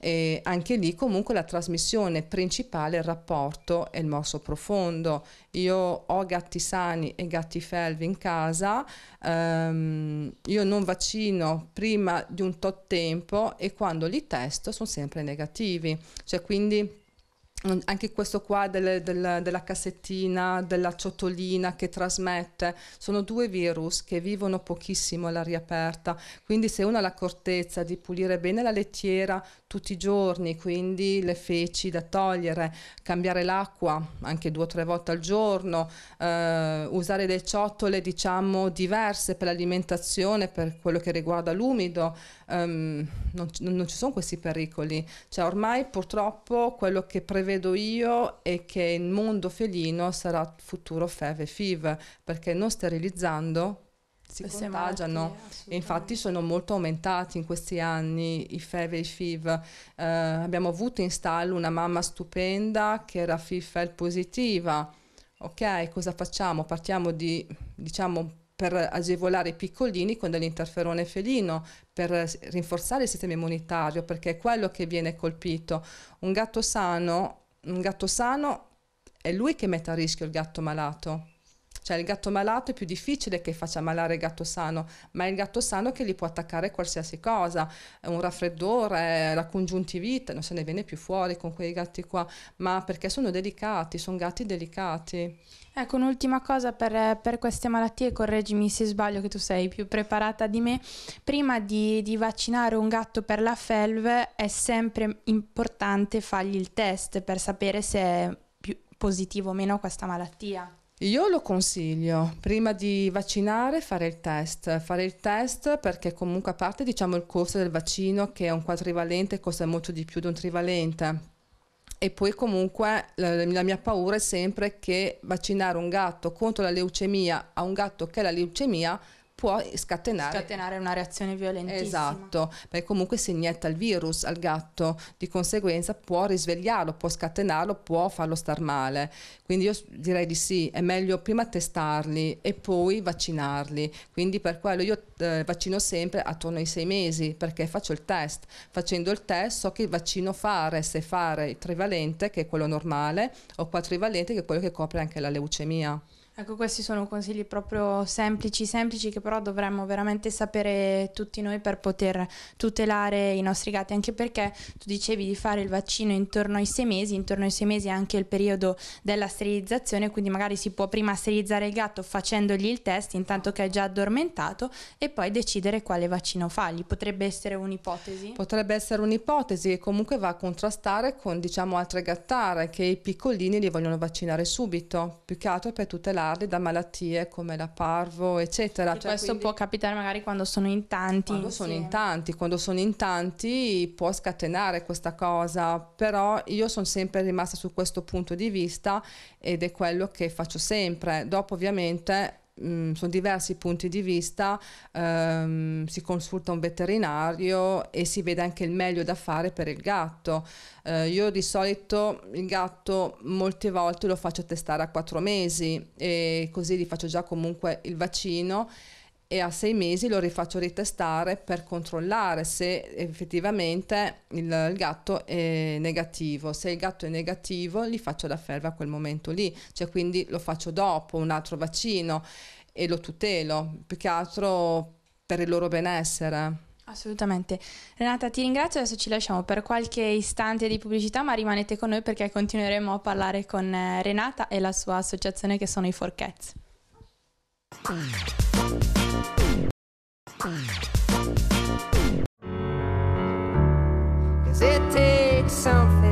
e anche lì comunque la trasmissione principale, il rapporto è il morso profondo. Io ho gatti sani e gatti felvi in casa, ehm, io non vaccino prima di un tot tempo e quando li testo sono sempre negativi. Cioè quindi mm, anche questo qua delle, delle, della cassettina, della ciotolina che trasmette, sono due virus che vivono pochissimo all'aria aperta, quindi se uno ha l'accortezza di pulire bene la lettiera, tutti i giorni, quindi le feci da togliere, cambiare l'acqua anche due o tre volte al giorno, eh, usare le ciotole diciamo diverse per l'alimentazione, per quello che riguarda l'umido, um, non, non, ci sono questi pericoli, cioè ormai purtroppo quello che prevedo io è che il mondo felino sarà futuro feve e FIV, perché non sterilizzando si eh contagiano e infatti sono molto aumentati in questi anni i fever e i FIV. Eh, abbiamo avuto in stallo una mamma stupenda che era FIFEL positiva. Ok, cosa facciamo? Partiamo di, diciamo, per agevolare i piccolini con dell'interferone felino, per rinforzare il sistema immunitario, perché è quello che viene colpito. Un gatto sano, un gatto sano è lui che mette a rischio il gatto malato cioè il gatto malato è più difficile che faccia malare il gatto sano, ma è il gatto sano che gli può attaccare qualsiasi cosa, un raffreddore, la congiuntivite, non se ne viene più fuori con quei gatti qua, ma perché sono delicati, sono gatti delicati. Ecco, un'ultima cosa per, per, queste malattie, correggimi se sbaglio che tu sei più preparata di me, prima di, di vaccinare un gatto per la felve è sempre importante fargli il test per sapere se è positivo o meno questa malattia. Io lo consiglio, prima di vaccinare fare il test, fare il test perché comunque a parte diciamo il costo del vaccino che è un quadrivalente costa molto di più di un trivalente. E poi comunque la, la mia paura è sempre che vaccinare un gatto contro la leucemia a un gatto che ha la leucemia può eh, scatenare, scatenare una reazione violenta. Esatto, perché comunque si inietta il virus al gatto, di conseguenza può risvegliarlo, può scatenarlo, può farlo star male. Quindi io direi di sì, è meglio prima testarli e poi vaccinarli. Quindi per quello io eh, vaccino sempre attorno ai sei mesi perché faccio il test. Facendo il test so che vaccino fare, se fare il trivalente che è quello normale o quattro quadrivalente che è quello che copre anche la leucemia. Ecco, questi sono consigli proprio semplici, semplici che però dovremmo veramente sapere tutti noi per poter tutelare i nostri gatti, anche perché tu dicevi di fare il vaccino intorno ai sei mesi, intorno ai sei mesi è anche il periodo della sterilizzazione, quindi magari si può prima sterilizzare il gatto facendogli il test intanto che è già addormentato e poi decidere quale vaccino fargli. Potrebbe essere un'ipotesi? Potrebbe essere un'ipotesi e comunque va a contrastare con diciamo altre gattare che i piccolini li vogliono vaccinare subito, più che altro per tutelare protettarli da malattie come la parvo, eccetera. Cioè, questo quindi... può capitare magari quando sono in tanti. Quando sono in tanti, quando sono in tanti può scatenare questa cosa, però io sono sempre rimasta su questo punto di vista ed è quello che faccio sempre. Dopo ovviamente mh, mm, sono diversi punti di vista, ehm, si consulta un veterinario e si vede anche il meglio da fare per il gatto. Eh, io di solito il gatto molte volte lo faccio testare a quattro mesi e così gli faccio già comunque il vaccino e a sei mesi lo rifaccio ritestare per controllare se effettivamente il, il, gatto è negativo. Se il gatto è negativo, gli faccio la ferva a quel momento lì, cioè quindi lo faccio dopo un altro vaccino e lo tutelo, più che altro per il loro benessere. Assolutamente. Renata, ti ringrazio, adesso ci lasciamo per qualche istante di pubblicità, ma rimanete con noi perché continueremo a parlare con eh, Renata e la sua associazione che sono i Forchets. Cause it takes something.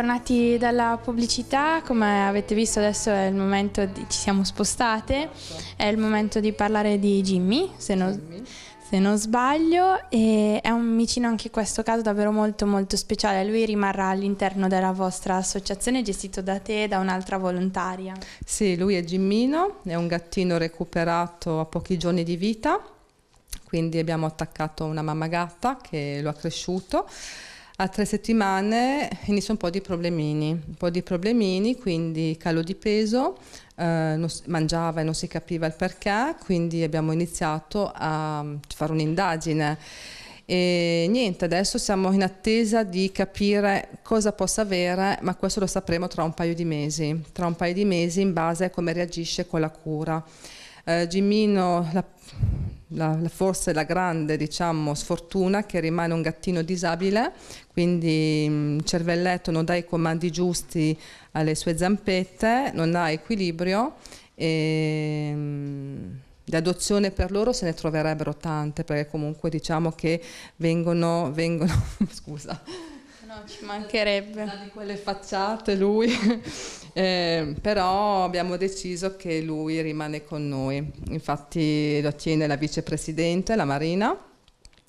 bentornati dalla pubblicità, come avete visto adesso è il momento, di, ci siamo spostate, è il momento di parlare di Jimmy, se non, se non sbaglio, e è un vicino anche in questo caso davvero molto molto speciale, lui rimarrà all'interno della vostra associazione gestito da te e da un'altra volontaria. Sì, lui è Jimmino, è un gattino recuperato a pochi giorni di vita, quindi abbiamo attaccato una mamma gatta che lo ha cresciuto a tre settimane inizio un po' di problemini, un po' di problemini, quindi calo di peso, eh, non, mangiava e non si capiva il perché, quindi abbiamo iniziato a fare un'indagine. E niente, adesso siamo in attesa di capire cosa possa avere, ma questo lo sapremo tra un paio di mesi, tra un paio di mesi in base a come reagisce con la cura. Eh, Gimmino, la, la, forse la grande diciamo, sfortuna che rimane un gattino disabile, quindi il mm, cervelletto non dà i comandi giusti alle sue zampette, non ha equilibrio e mm, di adozione per loro se ne troverebbero tante perché comunque diciamo che vengono, vengono scusa, no, ci mancherebbe, da di quelle facciate lui eh, però abbiamo deciso che lui rimane con noi, infatti lo tiene la vicepresidente, la Marina,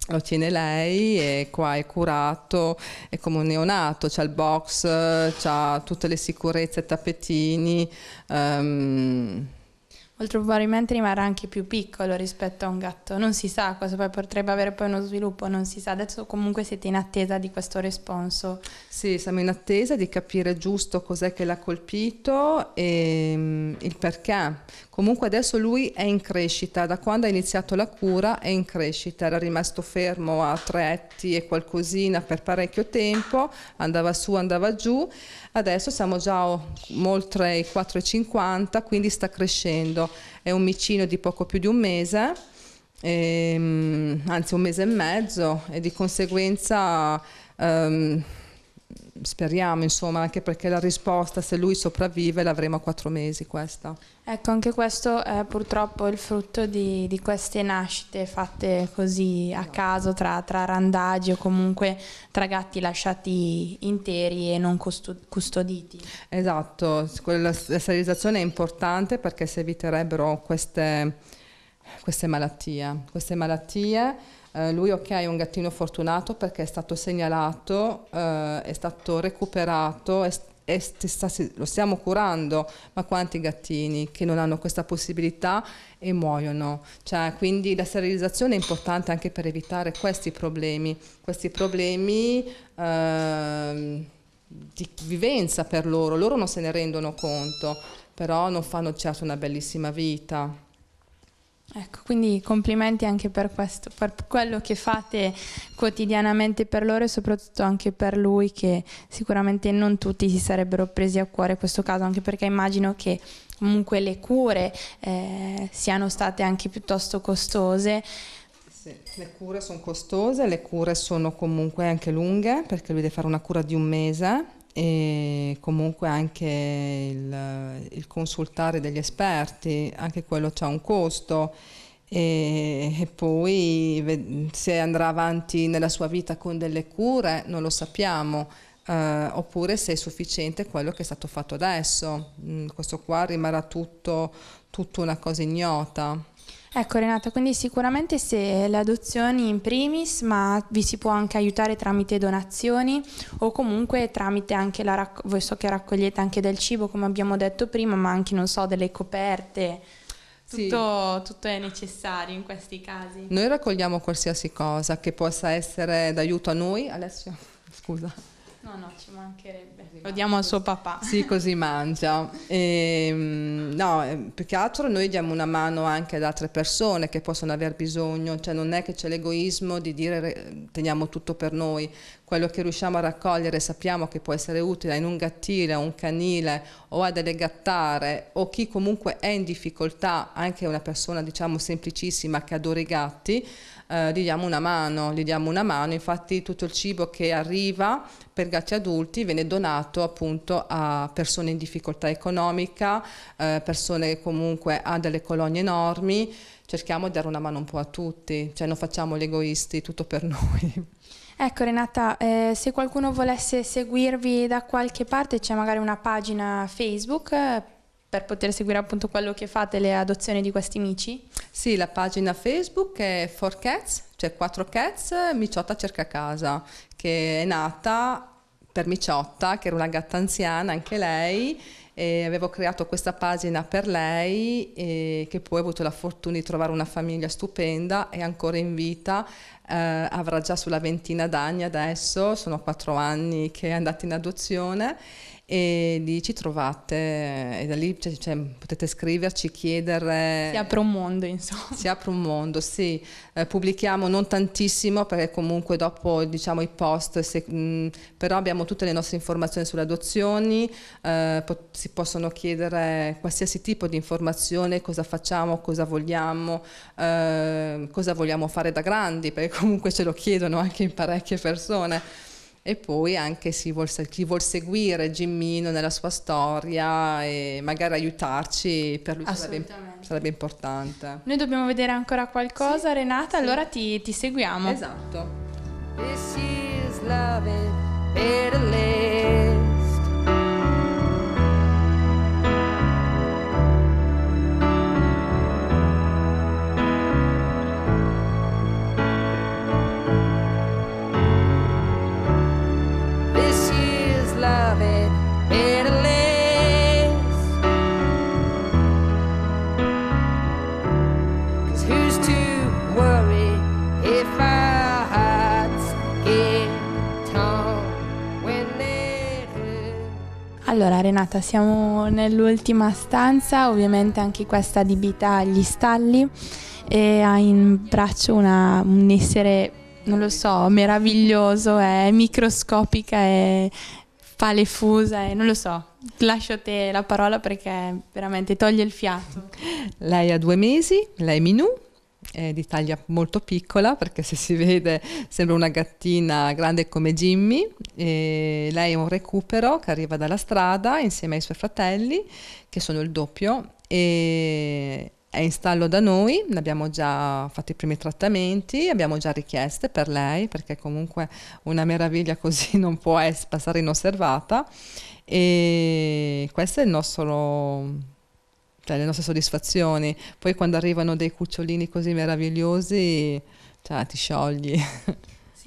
lo tiene lei e qua è curato, è come un neonato, c'ha il box, c'ha tutte le sicurezze, tappetini. Um... Oltre probabilmente rimarrà anche più piccolo rispetto a un gatto, non si sa cosa poi potrebbe avere poi uno sviluppo, non si sa, adesso comunque siete in attesa di questo responso sì, siamo in attesa di capire giusto cos'è che l'ha colpito e um, il perché. Comunque adesso lui è in crescita, da quando ha iniziato la cura è in crescita, era rimasto fermo a tre etti e qualcosina per parecchio tempo, andava su, andava giù, adesso siamo già oh, oltre i 4,50, quindi sta crescendo. È un micino di poco più di un mese. E, ehm, anzi un mese e mezzo e di conseguenza um, speriamo insomma anche perché la risposta se lui sopravvive l'avremo a quattro mesi questa ecco anche questo è purtroppo il frutto di, di queste nascite fatte così a esatto. caso tra, tra, randaggi o comunque tra gatti lasciati interi e non custoditi esatto la sterilizzazione è importante perché si eviterebbero queste queste malattie. Queste malattie eh, lui ok è un gattino fortunato perché è stato segnalato, eh, è stato recuperato, e lo stiamo curando, ma quanti gattini che non hanno questa possibilità e muoiono. Cioè, quindi la sterilizzazione è importante anche per evitare questi problemi, questi problemi eh, di vivenza per loro. Loro non se ne rendono conto, però non fanno certo una bellissima vita. Ecco, quindi complimenti anche per, questo, per quello che fate quotidianamente per loro e soprattutto anche per lui che sicuramente non tutti si sarebbero presi a cuore questo caso, anche perché immagino che comunque le cure eh, siano state anche piuttosto costose. Sì, le cure sono costose, le cure sono comunque anche lunghe perché lui deve fare una cura di un mese e comunque anche il, il, consultare degli esperti, anche quello ha un costo e, e, poi se andrà avanti nella sua vita con delle cure non lo sappiamo. Eh, oppure se è sufficiente quello che è stato fatto adesso. Mm, questo qua rimarrà tutto, tutto una cosa ignota. Ecco Renata, quindi sicuramente se le adozioni in primis, ma vi si può anche aiutare tramite donazioni o comunque tramite anche la rac- voi so che raccogliete anche del cibo come abbiamo detto prima, ma anche non so delle coperte. Tutto, sì. tutto, è necessario in questi casi. Noi raccogliamo qualsiasi cosa che possa essere d'aiuto a noi, Alessio, scusa. No, no, ci mancherebbe. Lo diamo al suo papà. Sì, così mangia. E, ehm, no, ehm, più che altro noi diamo una mano anche ad altre persone che possono aver bisogno, cioè non è che c'è l'egoismo di dire teniamo tutto per noi, quello che riusciamo a raccogliere sappiamo che può essere utile in un gattile, un canile o a delle gattare o chi comunque è in difficoltà, anche una persona diciamo semplicissima che adora i gatti, eh, gli diamo una mano, gli diamo una mano, infatti tutto il cibo che arriva per gatti adulti viene donato appunto a persone in difficoltà economica, eh, persone che comunque hanno delle colonie enormi, cerchiamo di dare una mano un po' a tutti, cioè non facciamo gli egoisti, tutto per noi. Ecco Renata, eh, se qualcuno volesse seguirvi da qualche parte c'è magari una pagina Facebook eh, per poter seguire appunto quello che fate, le adozioni di questi amici? Sì, la pagina Facebook è 4Cats, cioè 4Cats, Miciotta cerca casa, che è nata per Miciotta, che era una gatta anziana anche lei, e avevo creato questa pagina per lei che poi ha avuto la fortuna di trovare una famiglia stupenda, è ancora in vita, eh, avrà già sulla ventina d'anni adesso, sono quattro anni che è andata in adozione e lì ci trovate e da lì cioè, cioè, potete scriverci, chiedere. Si apre un mondo, insomma. Si apre un mondo, sì. Eh, pubblichiamo non tantissimo perché comunque dopo diciamo i post, se, mh, però abbiamo tutte le nostre informazioni sulle adozioni, eh, po- si possono chiedere qualsiasi tipo di informazione, cosa facciamo, cosa vogliamo, eh, cosa vogliamo fare da grandi, perché comunque ce lo chiedono anche in parecchie persone e poi anche chi vuol, chi vuol seguire Gimmino nella sua storia e magari aiutarci per lui sarebbe, sarebbe, importante. Noi dobbiamo vedere ancora qualcosa, sì. Renata, sì. allora ti, ti, seguiamo. Esatto. love it better less. Cause who's to worry if our get torn Allora Renata, siamo nell'ultima stanza, ovviamente anche questa adibita agli stalli e ha in braccio una, un essere non lo so, meraviglioso, è microscopica, è, fa le palefusa e non lo so, lascio a te la parola perché veramente toglie il fiato. Lei ha due mesi, lei è Minù, è di taglia molto piccola perché se si vede sembra una gattina grande come Jimmy. E lei è un recupero che arriva dalla strada insieme ai suoi fratelli che sono il doppio e è in stallo da noi, abbiamo già fatto i primi trattamenti, abbiamo già richieste per lei perché comunque una meraviglia così non può passare inosservata e questo è il nostro cioè, le nostre soddisfazioni. Poi quando arrivano dei cucciolini così meravigliosi, cioè, ti sciogli.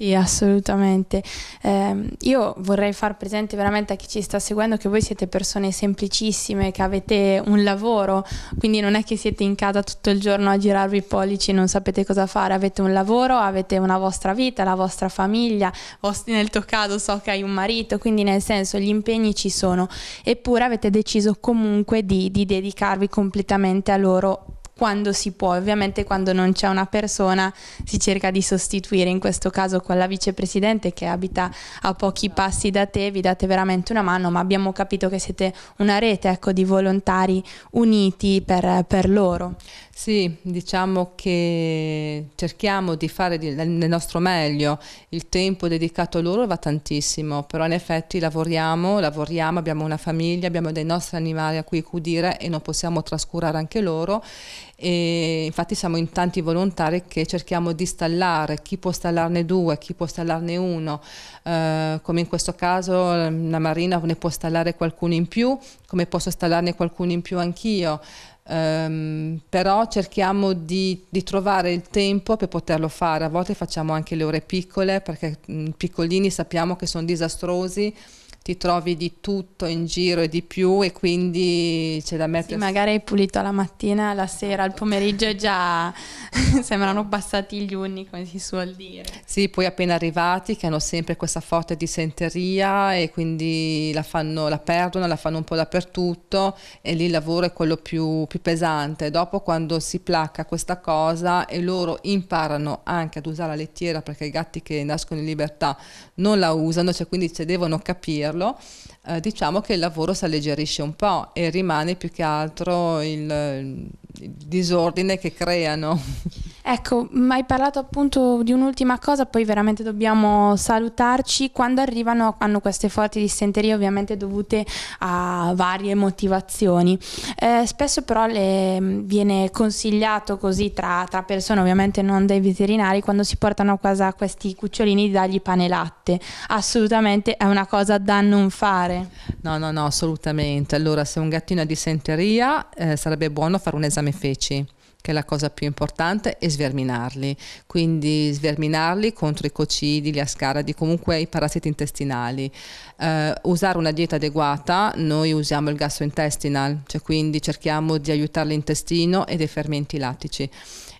Sì, assolutamente. Eh, io vorrei far presente veramente a chi ci sta seguendo che voi siete persone semplicissime, che avete un lavoro, quindi non è che siete in casa tutto il giorno a girarvi i pollici e non sapete cosa fare, avete un lavoro, avete una vostra vita, la vostra famiglia, vostri, nel tuo caso so che hai un marito, quindi nel senso gli impegni ci sono, eppure avete deciso comunque di, di dedicarvi completamente a loro quando si può. Ovviamente quando non c'è una persona si cerca di sostituire, in questo caso con la vicepresidente che abita a pochi passi da te, vi date veramente una mano, ma abbiamo capito che siete una rete ecco, di volontari uniti per, per loro. Sì, diciamo che cerchiamo di fare il nostro meglio, il tempo dedicato a loro va tantissimo, però in effetti lavoriamo, lavoriamo, abbiamo una famiglia, abbiamo dei nostri animali a cui cudire e non possiamo trascurare anche loro e infatti siamo in tanti volontari che cerchiamo di stallare, chi può stallarne due, chi può stallarne uno, eh, come in questo caso la Marina ne può stallare qualcuno in più, come posso stallarne qualcuno in più anch'io. Um, però cerchiamo di, di, trovare il tempo per poterlo fare, a volte facciamo anche le ore piccole perché i piccolini sappiamo che sono disastrosi ti trovi di tutto in giro e di più e quindi c'è da mettere... Sì, magari hai pulito la mattina, la sera, il esatto. pomeriggio è già... sembrano passati gli unni, come si suol dire. Sì, poi appena arrivati che hanno sempre questa forte dissenteria e quindi la, fanno, la perdono, la fanno un po' dappertutto e lì il lavoro è quello più, più pesante. Dopo quando si placca questa cosa e loro imparano anche ad usare la lettiera perché i gatti che nascono in libertà non la usano, cioè quindi ci cioè, devono capire entenderlo, eh, diciamo che il lavoro si alleggerisce un po' e rimane più che altro il, il disordine che creano. Ecco, ma hai parlato appunto di un'ultima cosa, poi veramente dobbiamo salutarci. Quando arrivano hanno queste forti dissenterie ovviamente dovute a varie motivazioni. Eh, spesso però le mm, viene consigliato così tra, tra, persone, ovviamente non dai veterinari, quando si portano a casa questi cucciolini di dargli pane e latte. Assolutamente è una cosa da non fare fare? No, no, no, assolutamente. Allora, se un gattino ha dissenteria, eh, sarebbe buono fare un esame feci che è la cosa più importante, e sverminarli. Quindi sverminarli contro i cocidi, gli ascaradi, comunque i parassiti intestinali. Eh, usare una dieta adeguata, noi usiamo il gastrointestinal, cioè quindi cerchiamo di aiutare l'intestino e dei fermenti lattici.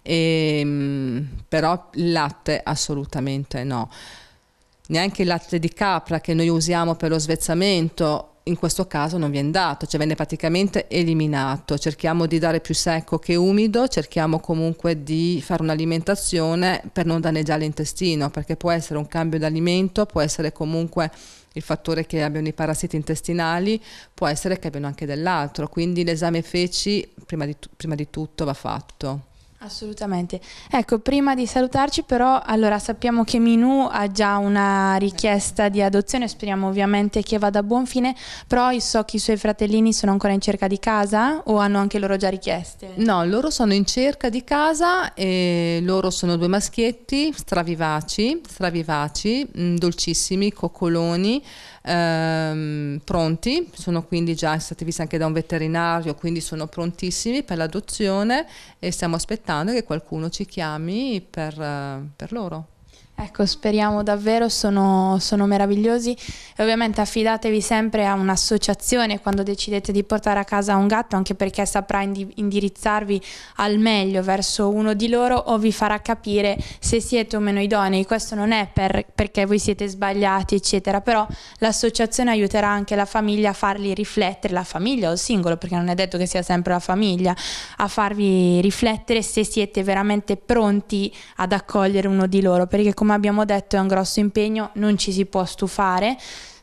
E, ehm, però il latte assolutamente no neanche il latte di capra che noi usiamo per lo svezzamento in questo caso non viene dato, cioè viene praticamente eliminato. Cerchiamo di dare più secco che umido, cerchiamo comunque di fare un'alimentazione per non danneggiare l'intestino, perché può essere un cambio d'alimento, può essere comunque il fattore che abbiano i parassiti intestinali, può essere che abbiano anche dell'altro, quindi l'esame feci prima di, prima di tutto va fatto. Assolutamente. Ecco, prima di salutarci però, allora sappiamo che Minu ha già una richiesta di adozione, speriamo ovviamente che vada a buon fine, però so che i suoi fratellini sono ancora in cerca di casa o hanno anche loro già richieste? No, loro sono in cerca di casa e loro sono due maschietti stravivaci, stravivaci, mm, dolcissimi, coccoloni ehm, pronti, sono quindi già stati visti anche da un veterinario, quindi sono prontissimi per l'adozione e stiamo aspettando che qualcuno ci chiami per, eh, per loro. Ecco, speriamo davvero, sono, sono meravigliosi e ovviamente affidatevi sempre a un'associazione quando decidete di portare a casa un gatto, anche perché saprà indirizzarvi al meglio verso uno di loro o vi farà capire se siete o meno idonei. Questo non è per, perché voi siete sbagliati, eccetera, però l'associazione aiuterà anche la famiglia a farli riflettere, la famiglia o il singolo, perché non è detto che sia sempre la famiglia, a farvi riflettere se siete veramente pronti ad accogliere uno di loro, perché come come abbiamo detto è un grosso impegno, non ci si può stufare.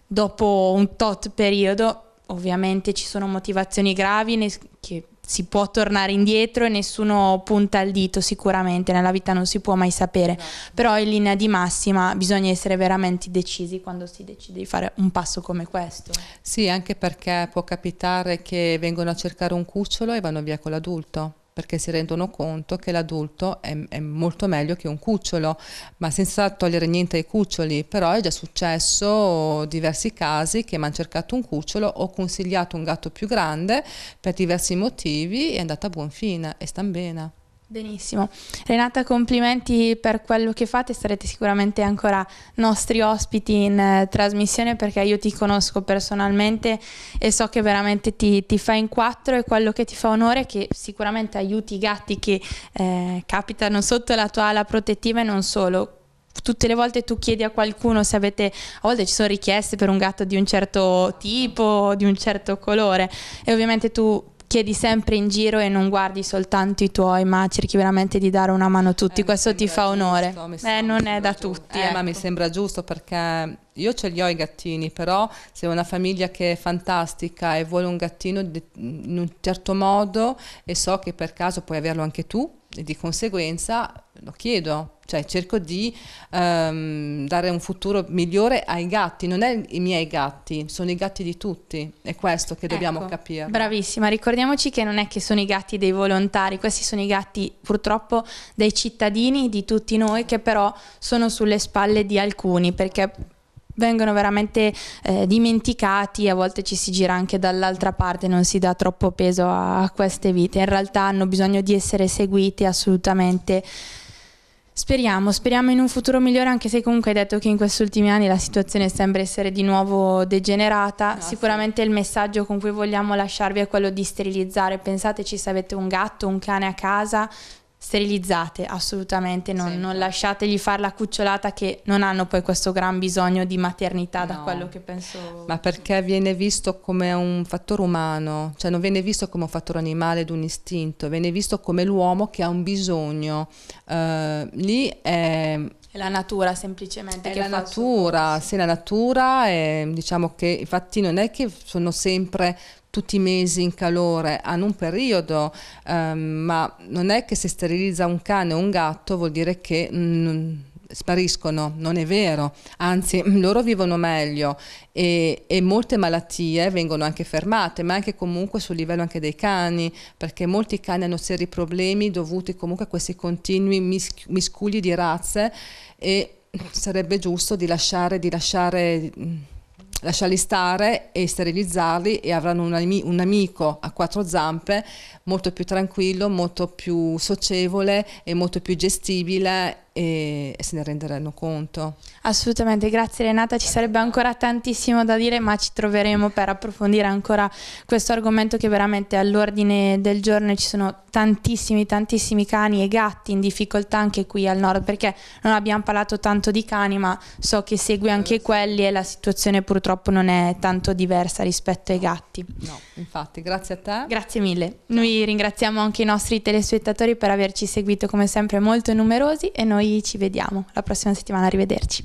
Dopo un tot periodo ovviamente ci sono motivazioni gravi che si può tornare indietro e nessuno punta il dito sicuramente, nella vita non si può mai sapere, no. Esatto. però in linea di massima bisogna essere veramente decisi quando si decide di fare un passo come questo. Sì, anche perché può capitare che vengono a cercare un cucciolo e vanno via con l'adulto perché si rendono conto che l'adulto è, è, molto meglio che un cucciolo, ma senza togliere niente ai cuccioli, però è già successo diversi casi che mi hanno cercato un cucciolo, ho consigliato un gatto più grande per diversi motivi, è andata a buon fine e stanno bene. Benissimo. Renata, complimenti per quello che fate, sarete sicuramente ancora nostri ospiti in eh, trasmissione perché io ti conosco personalmente e so che veramente ti, ti, fa in quattro e quello che ti fa onore è che sicuramente aiuti i gatti che eh, capitano sotto la tua ala protettiva e non solo tutte le volte tu chiedi a qualcuno se avete, a volte ci sono richieste per un gatto di un certo tipo, di un certo colore e ovviamente tu chiedi sempre in giro e non guardi soltanto i tuoi, ma cerchi veramente di dare una mano a tutti. Eh, Questo ti fa onore. Giusto, eh, non è da giusto. tutti. Eh, ecco. Ma mi ecco. sembra giusto perché io ce li ho i gattini, però se una famiglia che è fantastica e vuole un gattino in un certo modo e so che per caso puoi averlo anche tu, e di conseguenza lo chiedo, cioè cerco di um, dare un futuro migliore ai gatti, non è i miei gatti, sono i gatti di tutti, è questo che dobbiamo ecco, capire. Bravissima, ricordiamoci che non è che sono i gatti dei volontari, questi sono i gatti purtroppo dei cittadini, di tutti noi, che però sono sulle spalle di alcuni, perché vengono veramente eh, dimenticati, a volte ci si gira anche dall'altra parte, non si dà troppo peso a, queste vite, in realtà hanno bisogno di essere seguite assolutamente. Speriamo, speriamo in un futuro migliore, anche se comunque hai detto che in questi ultimi anni la situazione sembra essere di nuovo degenerata. No, ah, Sicuramente sì. il messaggio con cui vogliamo lasciarvi è quello di sterilizzare. Pensateci se avete un gatto, un cane a casa, sterilizzate assolutamente, non, sì. non eh. lasciategli fare la cucciolata che non hanno poi questo gran bisogno di maternità no. da quello che penso. Ma perché viene visto come un fattore umano, cioè non viene visto come un fattore animale ed un istinto, viene visto come l'uomo che ha un bisogno. Uh, lì è, la natura semplicemente. È che la natura, sì, la natura è, diciamo che infatti non è che sono sempre tutti i mesi in calore hanno un periodo, ehm, ma non è che se sterilizza un cane o un gatto vuol dire che... Mm, spariscono, non è vero, anzi loro vivono meglio e, e, molte malattie vengono anche fermate, ma anche comunque sul livello anche dei cani, perché molti cani hanno seri problemi dovuti comunque a questi continui mis- miscugli di razze e sarebbe giusto di lasciare, di lasciare lasciarli stare e sterilizzarli e avranno un, ami- un, amico a quattro zampe molto più tranquillo, molto più socievole e molto più gestibile e, e, se ne renderanno conto. Assolutamente, grazie Renata, ci sarebbe ancora tantissimo da dire, ma ci troveremo per approfondire ancora questo argomento che veramente è all'ordine del giorno ci sono tantissimi, tantissimi cani e gatti in difficoltà anche qui al nord, perché non abbiamo parlato tanto di cani, ma so che segui anche eh, quelli e la situazione purtroppo non è tanto diversa rispetto ai gatti. No, infatti, grazie a te. Grazie mille. Noi ringraziamo anche i nostri telespettatori per averci seguito come sempre molto numerosi e noi noi ci vediamo la prossima settimana, arrivederci.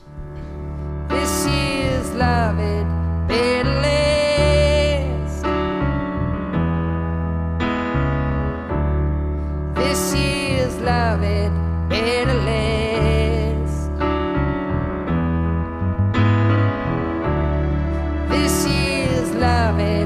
This is love it, it is. This is love it, it is. This is love it.